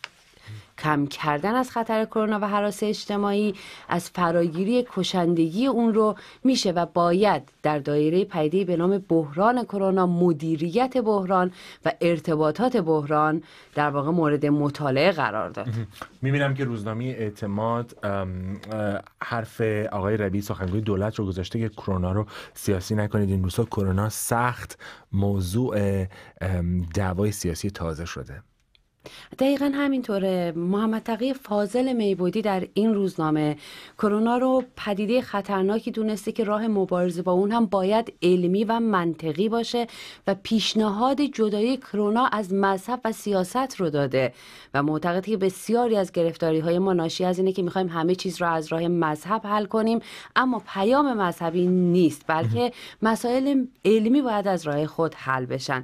کم کردن از خطر کرونا و حراس اجتماعی از فراگیری کشندگی اون رو میشه و باید در دایره پیدی به نام بحران کرونا مدیریت بحران و ارتباطات بحران در واقع مورد مطالعه قرار داد میبینم که روزنامه اعتماد حرف آقای ربی سخنگوی دولت رو گذاشته که کرونا رو سیاسی نکنید این روزها کرونا سخت موضوع دعوای سیاسی تازه شده دقیقا همینطوره محمد تقی فاضل میبودی در این روزنامه کرونا رو پدیده خطرناکی دونسته که راه مبارزه با اون هم باید علمی و منطقی باشه و پیشنهاد جدایی کرونا از مذهب و سیاست رو داده و معتقد که بسیاری از گرفتاری های ما ناشی از اینه که میخوایم همه چیز رو از راه مذهب حل کنیم اما پیام مذهبی نیست بلکه مسائل علمی باید از راه خود حل بشن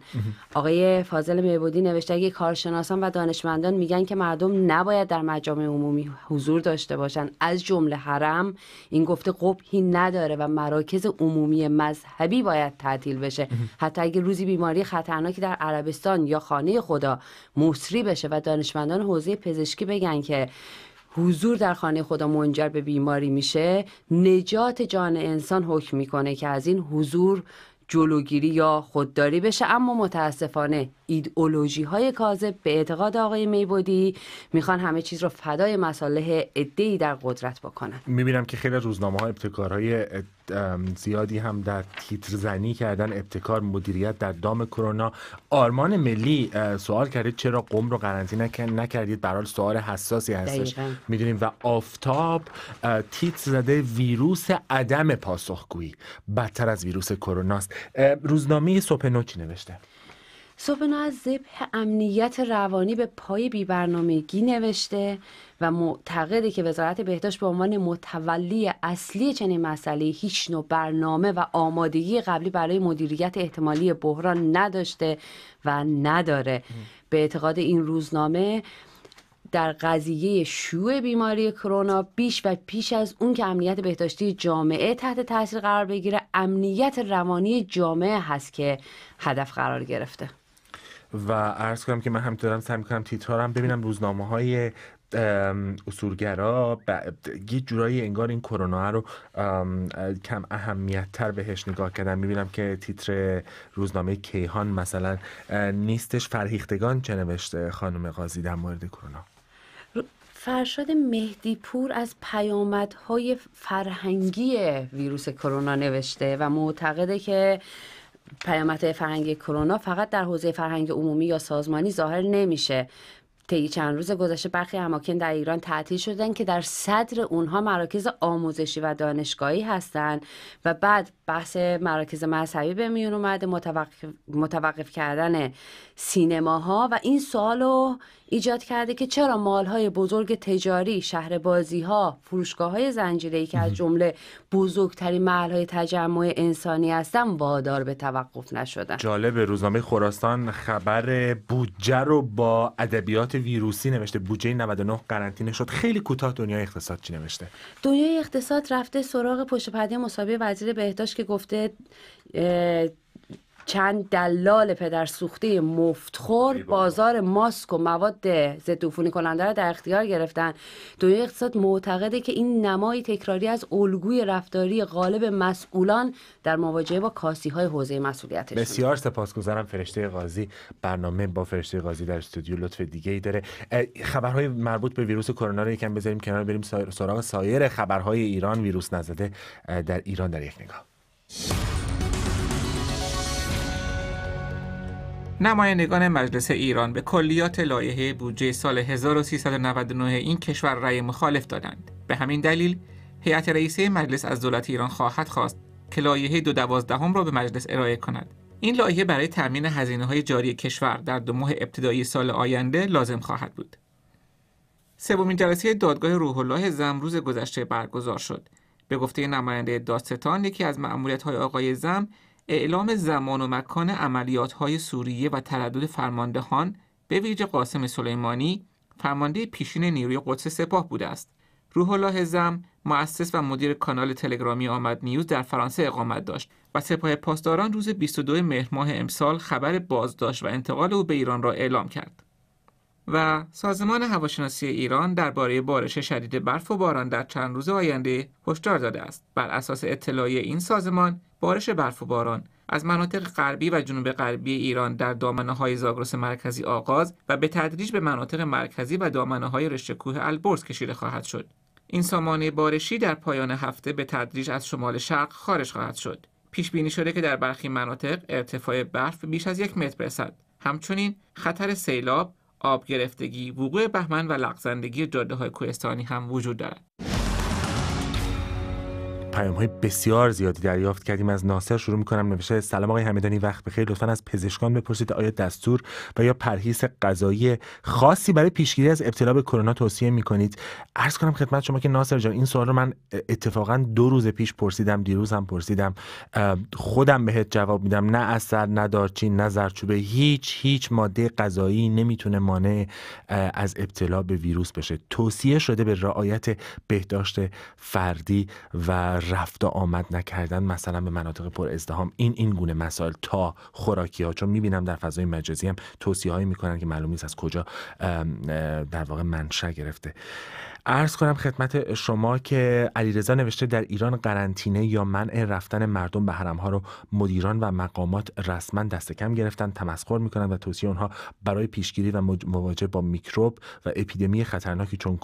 آقای فاضل میبودی نوشته کارشناسان و دانشمندان میگن که مردم نباید در مجامع عمومی حضور داشته باشن از جمله حرم این گفته قبحی نداره و مراکز عمومی مذهبی باید تعطیل بشه حتی اگه روزی بیماری خطرناکی در عربستان یا خانه خدا مصری بشه و دانشمندان حوزه پزشکی بگن که حضور در خانه خدا منجر به بیماری میشه نجات جان انسان حکم میکنه که از این حضور جلوگیری یا خودداری بشه اما متاسفانه ایدئولوژی های کاذب به اعتقاد آقای میبودی میخوان همه چیز رو فدای مصالح ای در قدرت بکنن میبینم که خیلی روزنامه ها ابتکارهای زیادی هم در تیتر زنی کردن ابتکار مدیریت در دام کرونا آرمان ملی سوال کردید چرا قم رو قرنطینه نکردید برحال سوال حساسی هستش میدونیم و آفتاب تیتر زده ویروس عدم پاسخگویی بدتر از ویروس کرونا روزنامه صبح نوچی نوشته صبحنا از ذبح امنیت روانی به پای بی نوشته و معتقده که وزارت بهداشت به عنوان متولی اصلی چنین مسئله هیچ نوع برنامه و آمادگی قبلی برای مدیریت احتمالی بحران نداشته و نداره به اعتقاد این روزنامه در قضیه شیوع بیماری کرونا بیش و پیش از اون که امنیت بهداشتی جامعه تحت تاثیر قرار بگیره امنیت روانی جامعه هست که هدف قرار گرفته و عرض کنم که من هم دارم سعی میکنم هم ببینم روزنامه های اصولگرا یه جورایی انگار این کرونا رو کم اهمیت تر بهش نگاه کردم میبینم که تیتر روزنامه کیهان مثلا نیستش فرهیختگان چه نوشته خانم قاضی در مورد کرونا فرشاد مهدیپور از پیامدهای فرهنگی ویروس کرونا نوشته و معتقده که پیامدهای فرهنگی کرونا فقط در حوزه فرهنگ عمومی یا سازمانی ظاهر نمیشه طی چند روز گذشته برخی اماکن در ایران تعطیل شدن که در صدر اونها مراکز آموزشی و دانشگاهی هستند و بعد بحث مراکز مذهبی به میون اومده متوقف, متوقف کردن سینماها و این سوال رو ایجاد کرده که چرا مال های بزرگ تجاری شهر بازی ها فروشگاه های زنجیره ای که از جمله بزرگترین محل های تجمع انسانی هستن وادار به توقف نشدن جالب روزنامه خراسان خبر بودجه رو با ادبیات ویروسی نوشته بودجه 99 قرنطینه شد خیلی کوتاه دنیای اقتصاد چی نوشته دنیای اقتصاد رفته سراغ پشت پرده مصاحبه وزیر بهداشت که گفته چند دلال پدر سوخته مفتخور بازار ماسک و مواد ضد عفونی کننده را در اختیار گرفتن دنیای اقتصاد معتقده که این نمای تکراری از الگوی رفتاری غالب مسئولان در مواجهه با کاسی های حوزه مسئولیتش بسیار سپاسگزارم فرشته قاضی برنامه با فرشته قاضی در استودیو لطف دیگه ای داره خبرهای مربوط به ویروس کرونا رو یکم بذاریم کنار بریم سراغ سایر خبرهای ایران ویروس نزده در ایران در یک نگاه نمایندگان مجلس ایران به کلیات لایحه بودجه سال 1399 این کشور رأی مخالف دادند. به همین دلیل هیئت رئیسه مجلس از دولت ایران خواهد خواست که لایحه دو دوازدهم را به مجلس ارائه کند. این لایحه برای تامین هزینه های جاری کشور در دو ماه ابتدایی سال آینده لازم خواهد بود. سومین جلسه دادگاه روح الله زم روز گذشته برگزار شد به گفته نماینده دادستان یکی از معمولیت های آقای زم اعلام زمان و مکان عملیات های سوریه و تردد فرماندهان به ویژه قاسم سلیمانی فرمانده پیشین نیروی قدس سپاه بوده است روح الله زم مؤسس و مدیر کانال تلگرامی آمد نیوز در فرانسه اقامت داشت و سپاه پاسداران روز 22 مهر ماه امسال خبر بازداشت و انتقال او به ایران را اعلام کرد و سازمان هواشناسی ایران درباره بارش شدید برف و باران در چند روز آینده هشدار داده است. بر اساس اطلاعی این سازمان، بارش برف و باران از مناطق غربی و جنوب غربی ایران در دامنه های زاگرس مرکزی آغاز و به تدریج به مناطق مرکزی و دامنه های رشته کوه البرز کشیده خواهد شد. این سامانه بارشی در پایان هفته به تدریج از شمال شرق خارج خواهد شد. پیش بینی شده که در برخی مناطق ارتفاع برف بیش از یک متر برسد. همچنین خطر سیلاب آب گرفتگی، وقوع بهمن و لغزندگی جاده های کوهستانی هم وجود دارد. پیام های بسیار زیادی دریافت کردیم از ناصر شروع میکنم نوشته سلام آقای همدانی وقت بخیر لطفا از پزشکان بپرسید آیا دستور و یا پرهیز غذایی خاصی برای پیشگیری از ابتلا به کرونا توصیه میکنید عرض کنم خدمت شما که ناصر جان این سوال رو من اتفاقا دو روز پیش پرسیدم دیروز هم پرسیدم خودم بهت جواب میدم نه اثر نه دارچین نه زرچوبه هیچ هیچ ماده غذایی نمیتونه مانع از ابتلا به ویروس بشه توصیه شده به رعایت بهداشت فردی و رفت و آمد نکردن مثلا به مناطق پر ازدهام این این گونه مسائل تا خوراکی ها چون میبینم در فضای مجازی هم توصیه هایی میکنن که معلوم نیست از کجا در واقع منشأ گرفته ارز کنم خدمت شما که علیرضا نوشته در ایران قرنطینه یا منع رفتن مردم به حرمها رو مدیران و مقامات رسما دست کم گرفتن تمسخر میکنن و توصیه اونها برای پیشگیری و مواجه با میکروب و اپیدمی خطرناکی چون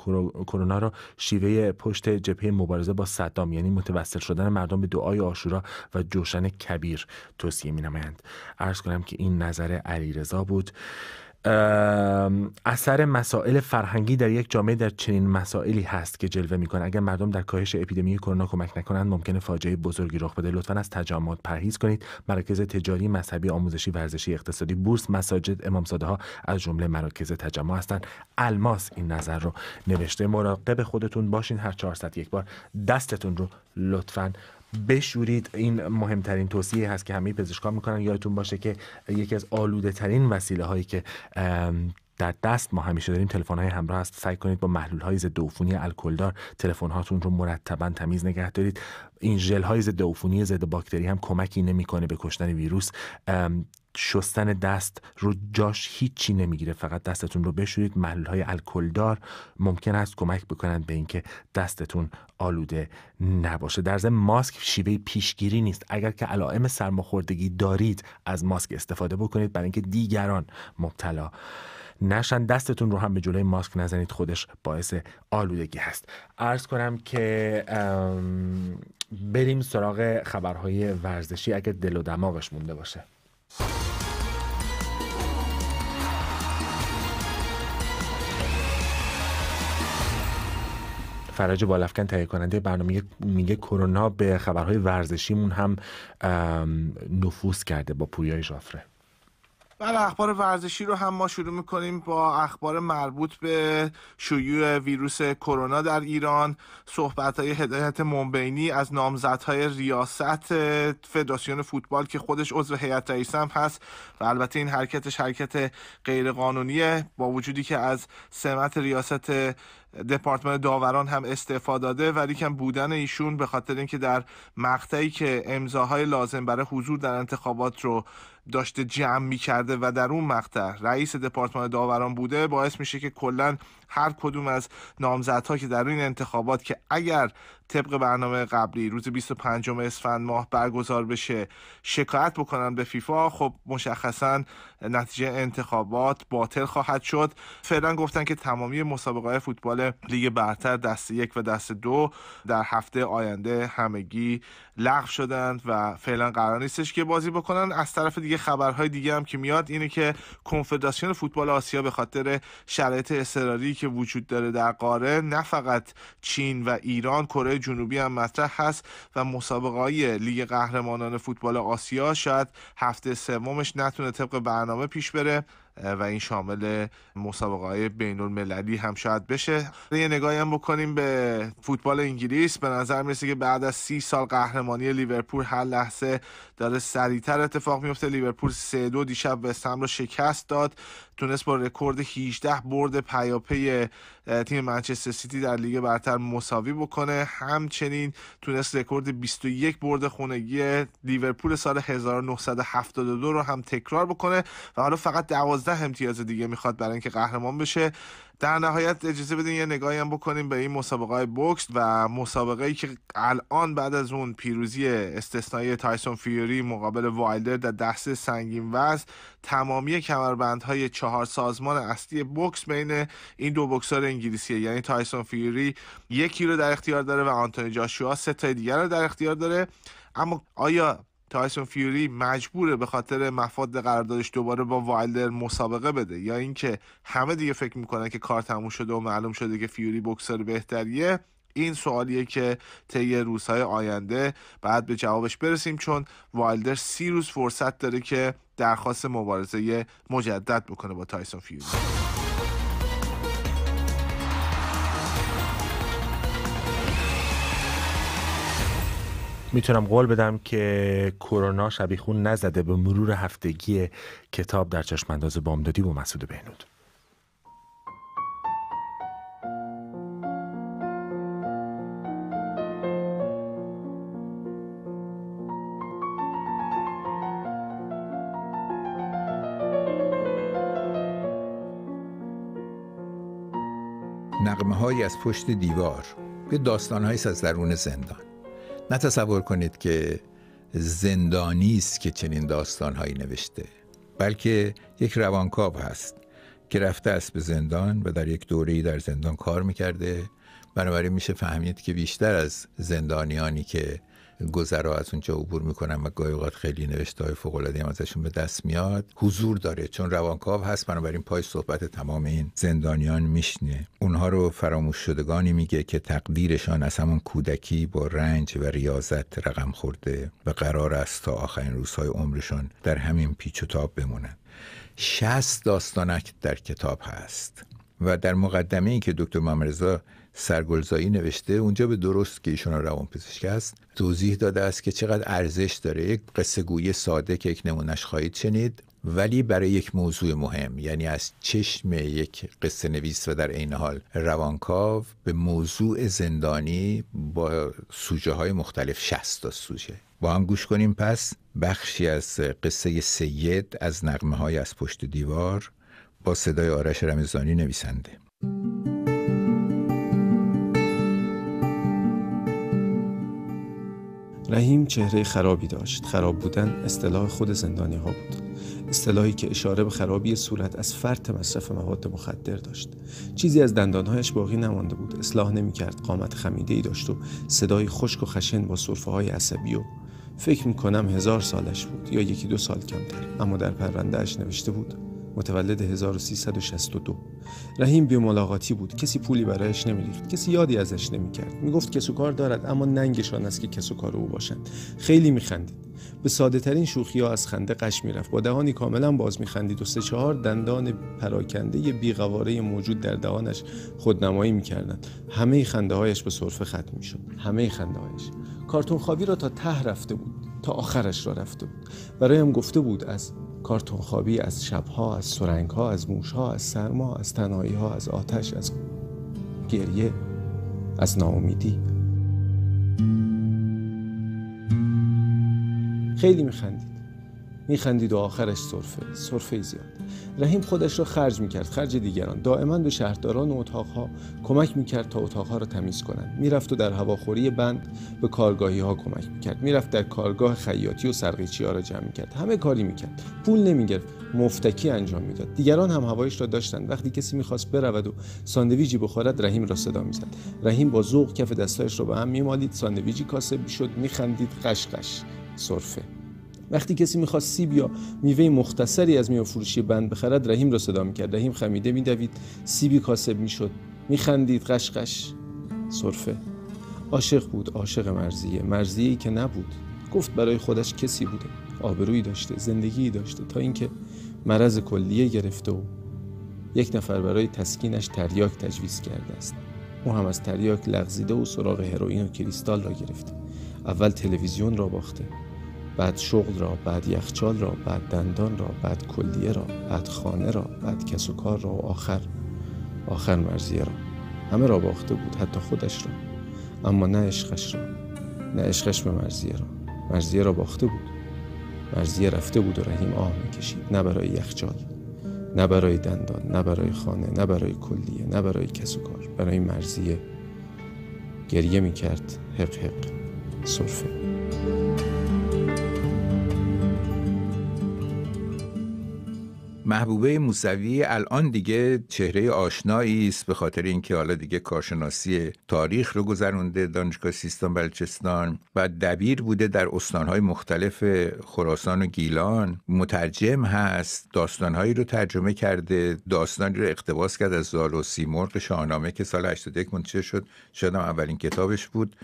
کرونا را شیوه پشت جبهه مبارزه با صدام یعنی متوسل شدن مردم به دعای آشورا و جوشن کبیر توصیه مینمایند ارز کنم که این نظر علیرضا بود اثر مسائل فرهنگی در یک جامعه در چنین مسائلی هست که جلوه میکنه اگر مردم در کاهش اپیدمی کرونا کمک نکنند ممکنه فاجعه بزرگی رخ بده لطفا از تجمعات پرهیز کنید مراکز تجاری مذهبی آموزشی ورزشی اقتصادی بورس مساجد امامزاده ها از جمله مراکز تجمع هستند الماس این نظر رو نوشته مراقب خودتون باشین هر 400 یک بار دستتون رو لطفا بشورید این مهمترین توصیه هست که همه پزشکان میکنن یادتون باشه که یکی از آلوده ترین وسیله هایی که در دست ما همیشه داریم تلفن های همراه هست سعی کنید با محلول های ضد عفونی الکلدار تلفن هاتون رو مرتبا تمیز نگه دارید این ژل های ضد عفونی ضد باکتری هم کمکی نمیکنه به کشتن ویروس شستن دست رو جاش هیچی نمیگیره فقط دستتون رو بشورید محلول های الکلدار ممکن است کمک بکنند به اینکه دستتون آلوده نباشه در ضمن ماسک شیوه پیشگیری نیست اگر که علائم سرماخوردگی دارید از ماسک استفاده بکنید برای اینکه دیگران مبتلا نشن دستتون رو هم به جلوی ماسک نزنید خودش باعث آلودگی هست ارز کنم که بریم سراغ خبرهای ورزشی اگر دل و دماغش مونده باشه فراج بالافکن تهیه کننده برنامه میگه کرونا به خبرهای ورزشیمون هم نفوذ کرده با پوریای ژافره بله اخبار ورزشی رو هم ما شروع میکنیم با اخبار مربوط به شیوع ویروس کرونا در ایران صحبت های هدایت منبینی از نامزدهای ریاست فدراسیون فوتبال که خودش عضو هیئت رئیس هم هست و البته این حرکتش حرکت غیرقانونیه با وجودی که از سمت ریاست دپارتمان داوران هم استفاده داده ولی کم بودن ایشون به خاطر اینکه در مقطعی که امضاهای لازم برای حضور در انتخابات رو داشته جمع میکرده و در اون مقطع رئیس دپارتمان داوران بوده باعث میشه که کلا هر کدوم از نامزدها که در این انتخابات که اگر طبق برنامه قبلی روز 25 اسفند ماه برگزار بشه شکایت بکنن به فیفا خب مشخصا نتیجه انتخابات باطل خواهد شد فعلا گفتن که تمامی مسابقه فوتبال لیگ برتر دست یک و دست دو در هفته آینده همگی لغو شدند و فعلا قرار نیستش که بازی بکنن از طرف دیگه خبرهای دیگه هم که میاد اینه که کنفدراسیون فوتبال آسیا به خاطر شرایط اضطراری که وجود داره در قاره نه فقط چین و ایران کره جنوبی هم مطرح هست و مسابقه های لیگ قهرمانان فوتبال آسیا شاید هفته سومش نتونه طبق برنامه پیش بره و این شامل مسابقه های بین المللی هم شاید بشه یه نگاهی هم بکنیم به فوتبال انگلیس به نظر میرسه که بعد از سی سال قهرمانی لیورپول هر لحظه داره سریعتر اتفاق میفته لیورپول سه دو دیشب به رو شکست داد تونست با رکورد 18 برد پیاپی تیم منچستر سیتی در لیگ برتر مساوی بکنه همچنین تونست رکورد 21 برد خونگی لیورپول سال 1972 رو هم تکرار بکنه و حالا فقط 12 امتیاز دیگه میخواد برای اینکه قهرمان بشه در نهایت اجازه بدین یه نگاهی هم بکنیم به این مسابقه های بوکس و مسابقه ای که الان بعد از اون پیروزی استثنایی تایسون فیوری مقابل وایلدر در دست سنگین وزن تمامی های چهار سازمان اصلی بوکس بین این دو بکسر انگلیسیه یعنی تایسون فیوری یکی رو در اختیار داره و آنتونی جاشوا سه تا دیگر رو در اختیار داره اما آیا تایسون فیوری مجبوره به خاطر مفاد قراردادش دوباره با وایلدر مسابقه بده یا اینکه همه دیگه فکر میکنن که کار تموم شده و معلوم شده که فیوری بکسر بهتریه این سوالیه که طی روزهای آینده بعد به جوابش برسیم چون وایلدر سی روز فرصت داره که درخواست مبارزه مجدد بکنه با تایسون فیوری میتونم قول بدم که کرونا شبیخون نزده به مرور هفتگی کتاب در چشمانداز بامدادی با مسعود بهنود نقمه های از پشت دیوار به داستان از درون زندان نه تصور کنید که زندانی است که چنین داستانهایی نوشته بلکه یک روانکاو هست که رفته است به زندان و در یک دوره‌ای در زندان کار میکرده بنابراین میشه فهمید که بیشتر از زندانیانی که گذرا از اونجا عبور میکنن و گاهی اوقات خیلی نوشته های فوق العاده هم ازشون به دست میاد حضور داره چون روانکاو هست بنابراین پای صحبت تمام این زندانیان میشنه اونها رو فراموش شدگانی میگه که تقدیرشان از همون کودکی با رنج و ریاضت رقم خورده و قرار است تا آخرین روزهای عمرشان در همین پیچ و تاب بمونند شست داستانک در کتاب هست و در مقدمه ای که دکتر ممرزا سرگلزایی نوشته اونجا به درست که ایشون پزشک است توضیح داده است که چقدر ارزش داره یک قصه گویی ساده که یک نمونش خواهید شنید ولی برای یک موضوع مهم یعنی از چشم یک قصه نویس و در عین حال روانکاو به موضوع زندانی با سوژه های مختلف 60 تا سوژه با هم گوش کنیم پس بخشی از قصه سید از نقمه های از پشت دیوار با صدای آرش رمزانی نویسنده رحیم چهره خرابی داشت خراب بودن اصطلاح خود زندانی ها بود اصطلاحی که اشاره به خرابی صورت از فرط مصرف مواد مخدر داشت چیزی از دندانهایش باقی نمانده بود اصلاح نمی کرد قامت خمیده ای داشت و صدای خشک و خشن با صرفه های عصبی و فکر کنم هزار سالش بود یا یکی دو سال کمتر اما در پروندهش نوشته بود متولد 1362 رحیم ملاقاتی بود کسی پولی برایش نمیریخت کسی یادی ازش نمیکرد میگفت کار دارد اما ننگشان است که کار او باشند خیلی میخندید به ساده ترین شوخی ها از خنده قش میرفت با دهانی کاملا باز میخندید و سه چهار دندان پراکنده بیقواره موجود در دهانش خودنمایی میکردند همه خنده هایش به سرفه ختم میشد همه خنده هایش کارتون خوابی را تا ته رفته بود تا آخرش را رفته بود برایم گفته بود از کارتون خوابی از شبها از سرنگها از موشها از سرما از ها از آتش از گریه از ناامیدی خیلی میخندید میخندید و آخرش صرفه. سرفه زیاد رحیم خودش را خرج میکرد خرج دیگران دائما به شهرداران و اتاقها کمک میکرد تا اتاقها را تمیز کنند میرفت و در هواخوری بند به کارگاهی ها کمک میکرد میرفت در کارگاه خیاطی و سرقیچی ها را جمع میکرد همه کاری میکرد پول نمیگرفت مفتکی انجام میداد دیگران هم هوایش را داشتند وقتی کسی میخواست برود و ساندویجی بخورد رحیم را صدا میزد رحیم با ذوق کف دستایش را به هم میمالید ساندویجی کاسب میشد میخندید قشقش سرفه وقتی کسی میخواست سیب یا میوه مختصری از میوه فروشی بند بخرد رحیم را صدا میکرد رحیم خمیده میدوید سیبی کاسب میشد میخندید قشقش صرفه عاشق بود عاشق مرزیه مرزیه ای که نبود گفت برای خودش کسی بوده آبرویی داشته زندگی داشته تا اینکه مرض کلیه گرفته و یک نفر برای تسکینش تریاک تجویز کرده است او هم از تریاک لغزیده و سراغ هروئین و کریستال را گرفته اول تلویزیون را باخته بعد شغل را بعد یخچال را بعد دندان را بعد کلیه را بعد خانه را بعد کس و کار را و آخر آخر مرزیه را همه را باخته بود حتی خودش را اما نه عشقش را نه عشقش به مرزیه را مرزیه را باخته بود مرزیه رفته بود و رحیم آه میکشید نه برای یخچال نه برای دندان نه برای خانه نه برای کلیه نه برای کس و کار برای مرزیه گریه میکرد حق حق صرفه محبوبه موسوی الان دیگه چهره آشنایی است به خاطر اینکه حالا دیگه کارشناسی تاریخ رو گذرونده دانشگاه سیستان بلوچستان و دبیر بوده در استانهای مختلف خراسان و گیلان مترجم هست داستانهایی رو ترجمه کرده داستانی رو اقتباس کرد از زال و سیمرغ شاهنامه که سال 81 منتشر شد شدم اولین کتابش بود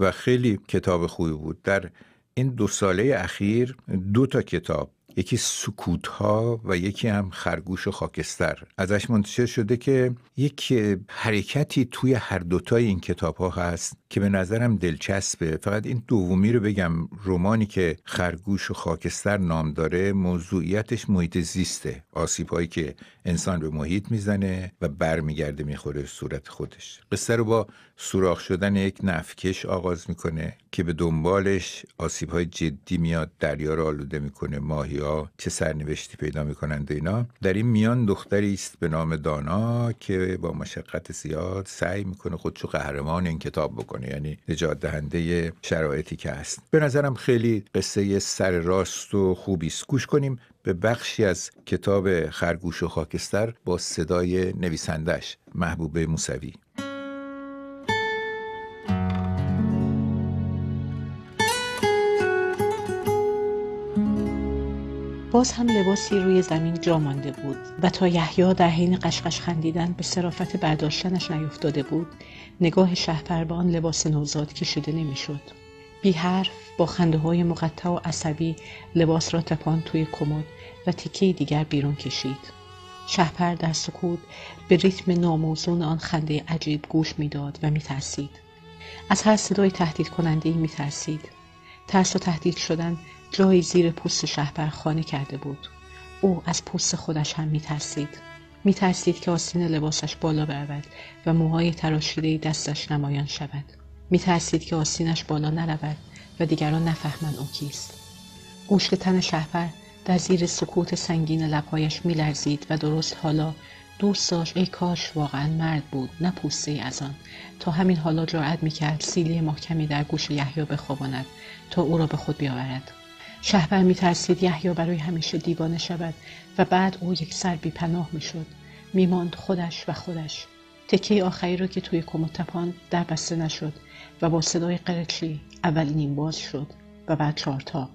و خیلی کتاب خوبی بود در این دو ساله اخیر دو تا کتاب یکی سکوت ها و یکی هم خرگوش و خاکستر ازش منتشر شده که یک حرکتی توی هر دوتای این کتاب ها هست که به نظرم دلچسبه فقط این دومی رو بگم رومانی که خرگوش و خاکستر نام داره موضوعیتش محیط زیسته هایی که انسان به محیط میزنه و برمیگرده میخوره صورت خودش قصه رو با سوراخ شدن یک نفکش آغاز میکنه که به دنبالش آسیب های جدی میاد دریا رو آلوده میکنه ماهی ها چه سرنوشتی پیدا میکنند اینا در این میان دختری است به نام دانا که با مشقت زیاد سعی میکنه خودشو قهرمان این کتاب بکنه یعنی نجات دهنده شرایطی که هست به نظرم خیلی قصه سر راست و خوبی است گوش کنیم به بخشی از کتاب خرگوش و خاکستر با صدای نویسندش محبوب موسوی باز هم لباسی روی زمین جا مانده بود و تا یحیی در حین قشقش خندیدن به صرافت برداشتنش نیفتاده بود نگاه شهپر به آن لباس نوزاد کشیده نمیشد بی حرف با خنده های مقطع و عصبی لباس را تپان توی کمد و تیکه دیگر بیرون کشید شهپر در سکوت به ریتم ناموزون آن خنده عجیب گوش میداد و میترسید از هر صدای تهدید کننده ای می ترسید ترس و تهدید شدن جایی زیر پوست شهبر خانه کرده بود او از پوست خودش هم میترسید ترسید که آستین لباسش بالا برود و موهای تراشیده دستش نمایان شود ترسید که آستینش بالا نرود و دیگران نفهمند او کیست گوشت تن شهبر در زیر سکوت سنگین لبهایش میلرزید و درست حالا دوست داشت ای کاش واقعا مرد بود نه پوسته ای از آن تا همین حالا جرأت میکرد سیلی محکمی در گوش یحیی بخواباند تا او را به خود بیاورد شهبر می ترسید یحیا برای همیشه دیوانه شود و بعد او یک سر بی پناه می شد می ماند خودش و خودش تکه آخری را که توی کمد تپان در بسته نشد و با صدای قرچی اول نیم باز شد و بعد چارتاق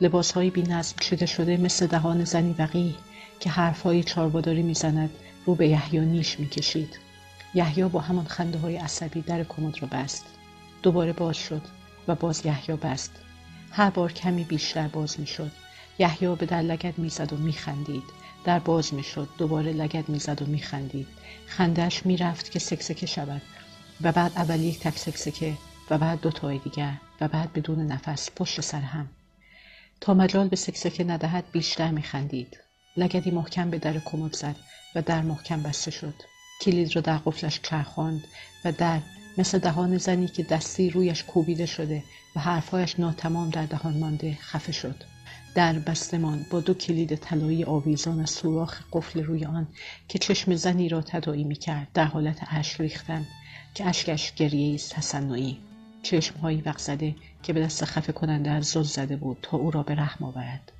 لباس های بی نظم چیده شده مثل دهان زنی وقیه که حرفهای چارباداری زند رو به یحیی نیش میکشید یحیا با همان خنده های عصبی در کمد را بست دوباره باز شد و باز یحیا بست هر بار کمی بیشتر باز میشد یحیی به در لگد میزد و خندید. در باز میشد دوباره لگد میزد و میخندید می میرفت که سکسکه شود و بعد اول یک تک سکسکه و بعد دو تای دیگر و بعد بدون نفس پشت سر هم تا مجال به سکسکه ندهد بیشتر خندید. لگدی محکم به در کمد زد و در محکم بسته شد کلید را در قفلش چرخاند و در مثل دهان زنی که دستی رویش کوبیده شده و حرفهایش ناتمام در دهان مانده خفه شد در بستمان با دو کلید طلایی آویزان از سوراخ قفل روی آن که چشم زنی را می میکرد در حالت اشک ریختن که اشکش گریه تصنعی چشمهایی وقت زده که به دست خفه کننده از زل زده بود تا او را به رحم آورد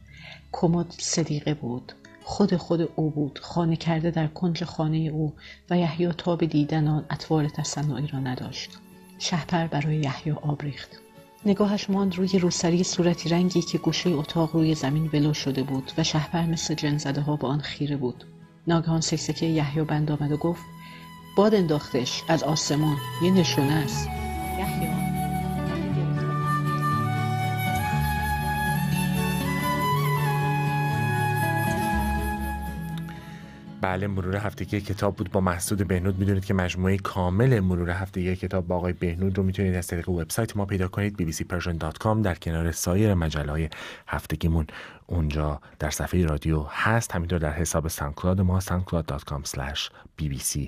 کمد صدیقه بود خود خود او بود خانه کرده در کنج خانه او و یحیی به دیدن آن اطوار تصنعی را نداشت شهپر برای یحیی آب ریخت نگاهش ماند روی روسری صورتی رنگی که گوشه اتاق روی زمین ولو شده بود و شهپر مثل جن زده ها به آن خیره بود ناگهان سکسکه یحیی بند آمد و گفت باد انداختش از آسمان یه نشونه است یحیی بله مرور هفتگی کتاب بود با محسود بهنود میدونید که مجموعه کامل مرور هفتگی کتاب با آقای بهنود رو میتونید از طریق وبسایت ما پیدا کنید bbcpersian.com در کنار سایر مجله هفتگیمون اونجا در صفحه رادیو هست همینطور در حساب سانکلاد ما سانکلاد.com bbc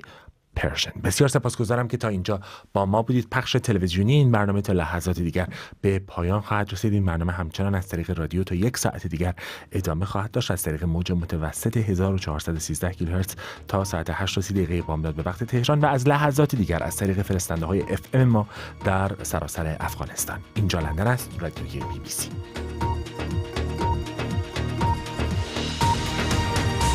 پرشن بسیار سپاسگزارم که تا اینجا با ما بودید پخش تلویزیونی این برنامه تا لحظات دیگر به پایان خواهد رسید این برنامه همچنان از طریق رادیو تا یک ساعت دیگر ادامه خواهد داشت از طریق موج متوسط 1413 کیلوهرتز تا ساعت 8 دقیقه بامداد به وقت تهران و از لحظات دیگر از طریق فرستنده های اف ما در سراسر افغانستان اینجا لندن است رادیوی بی بی سی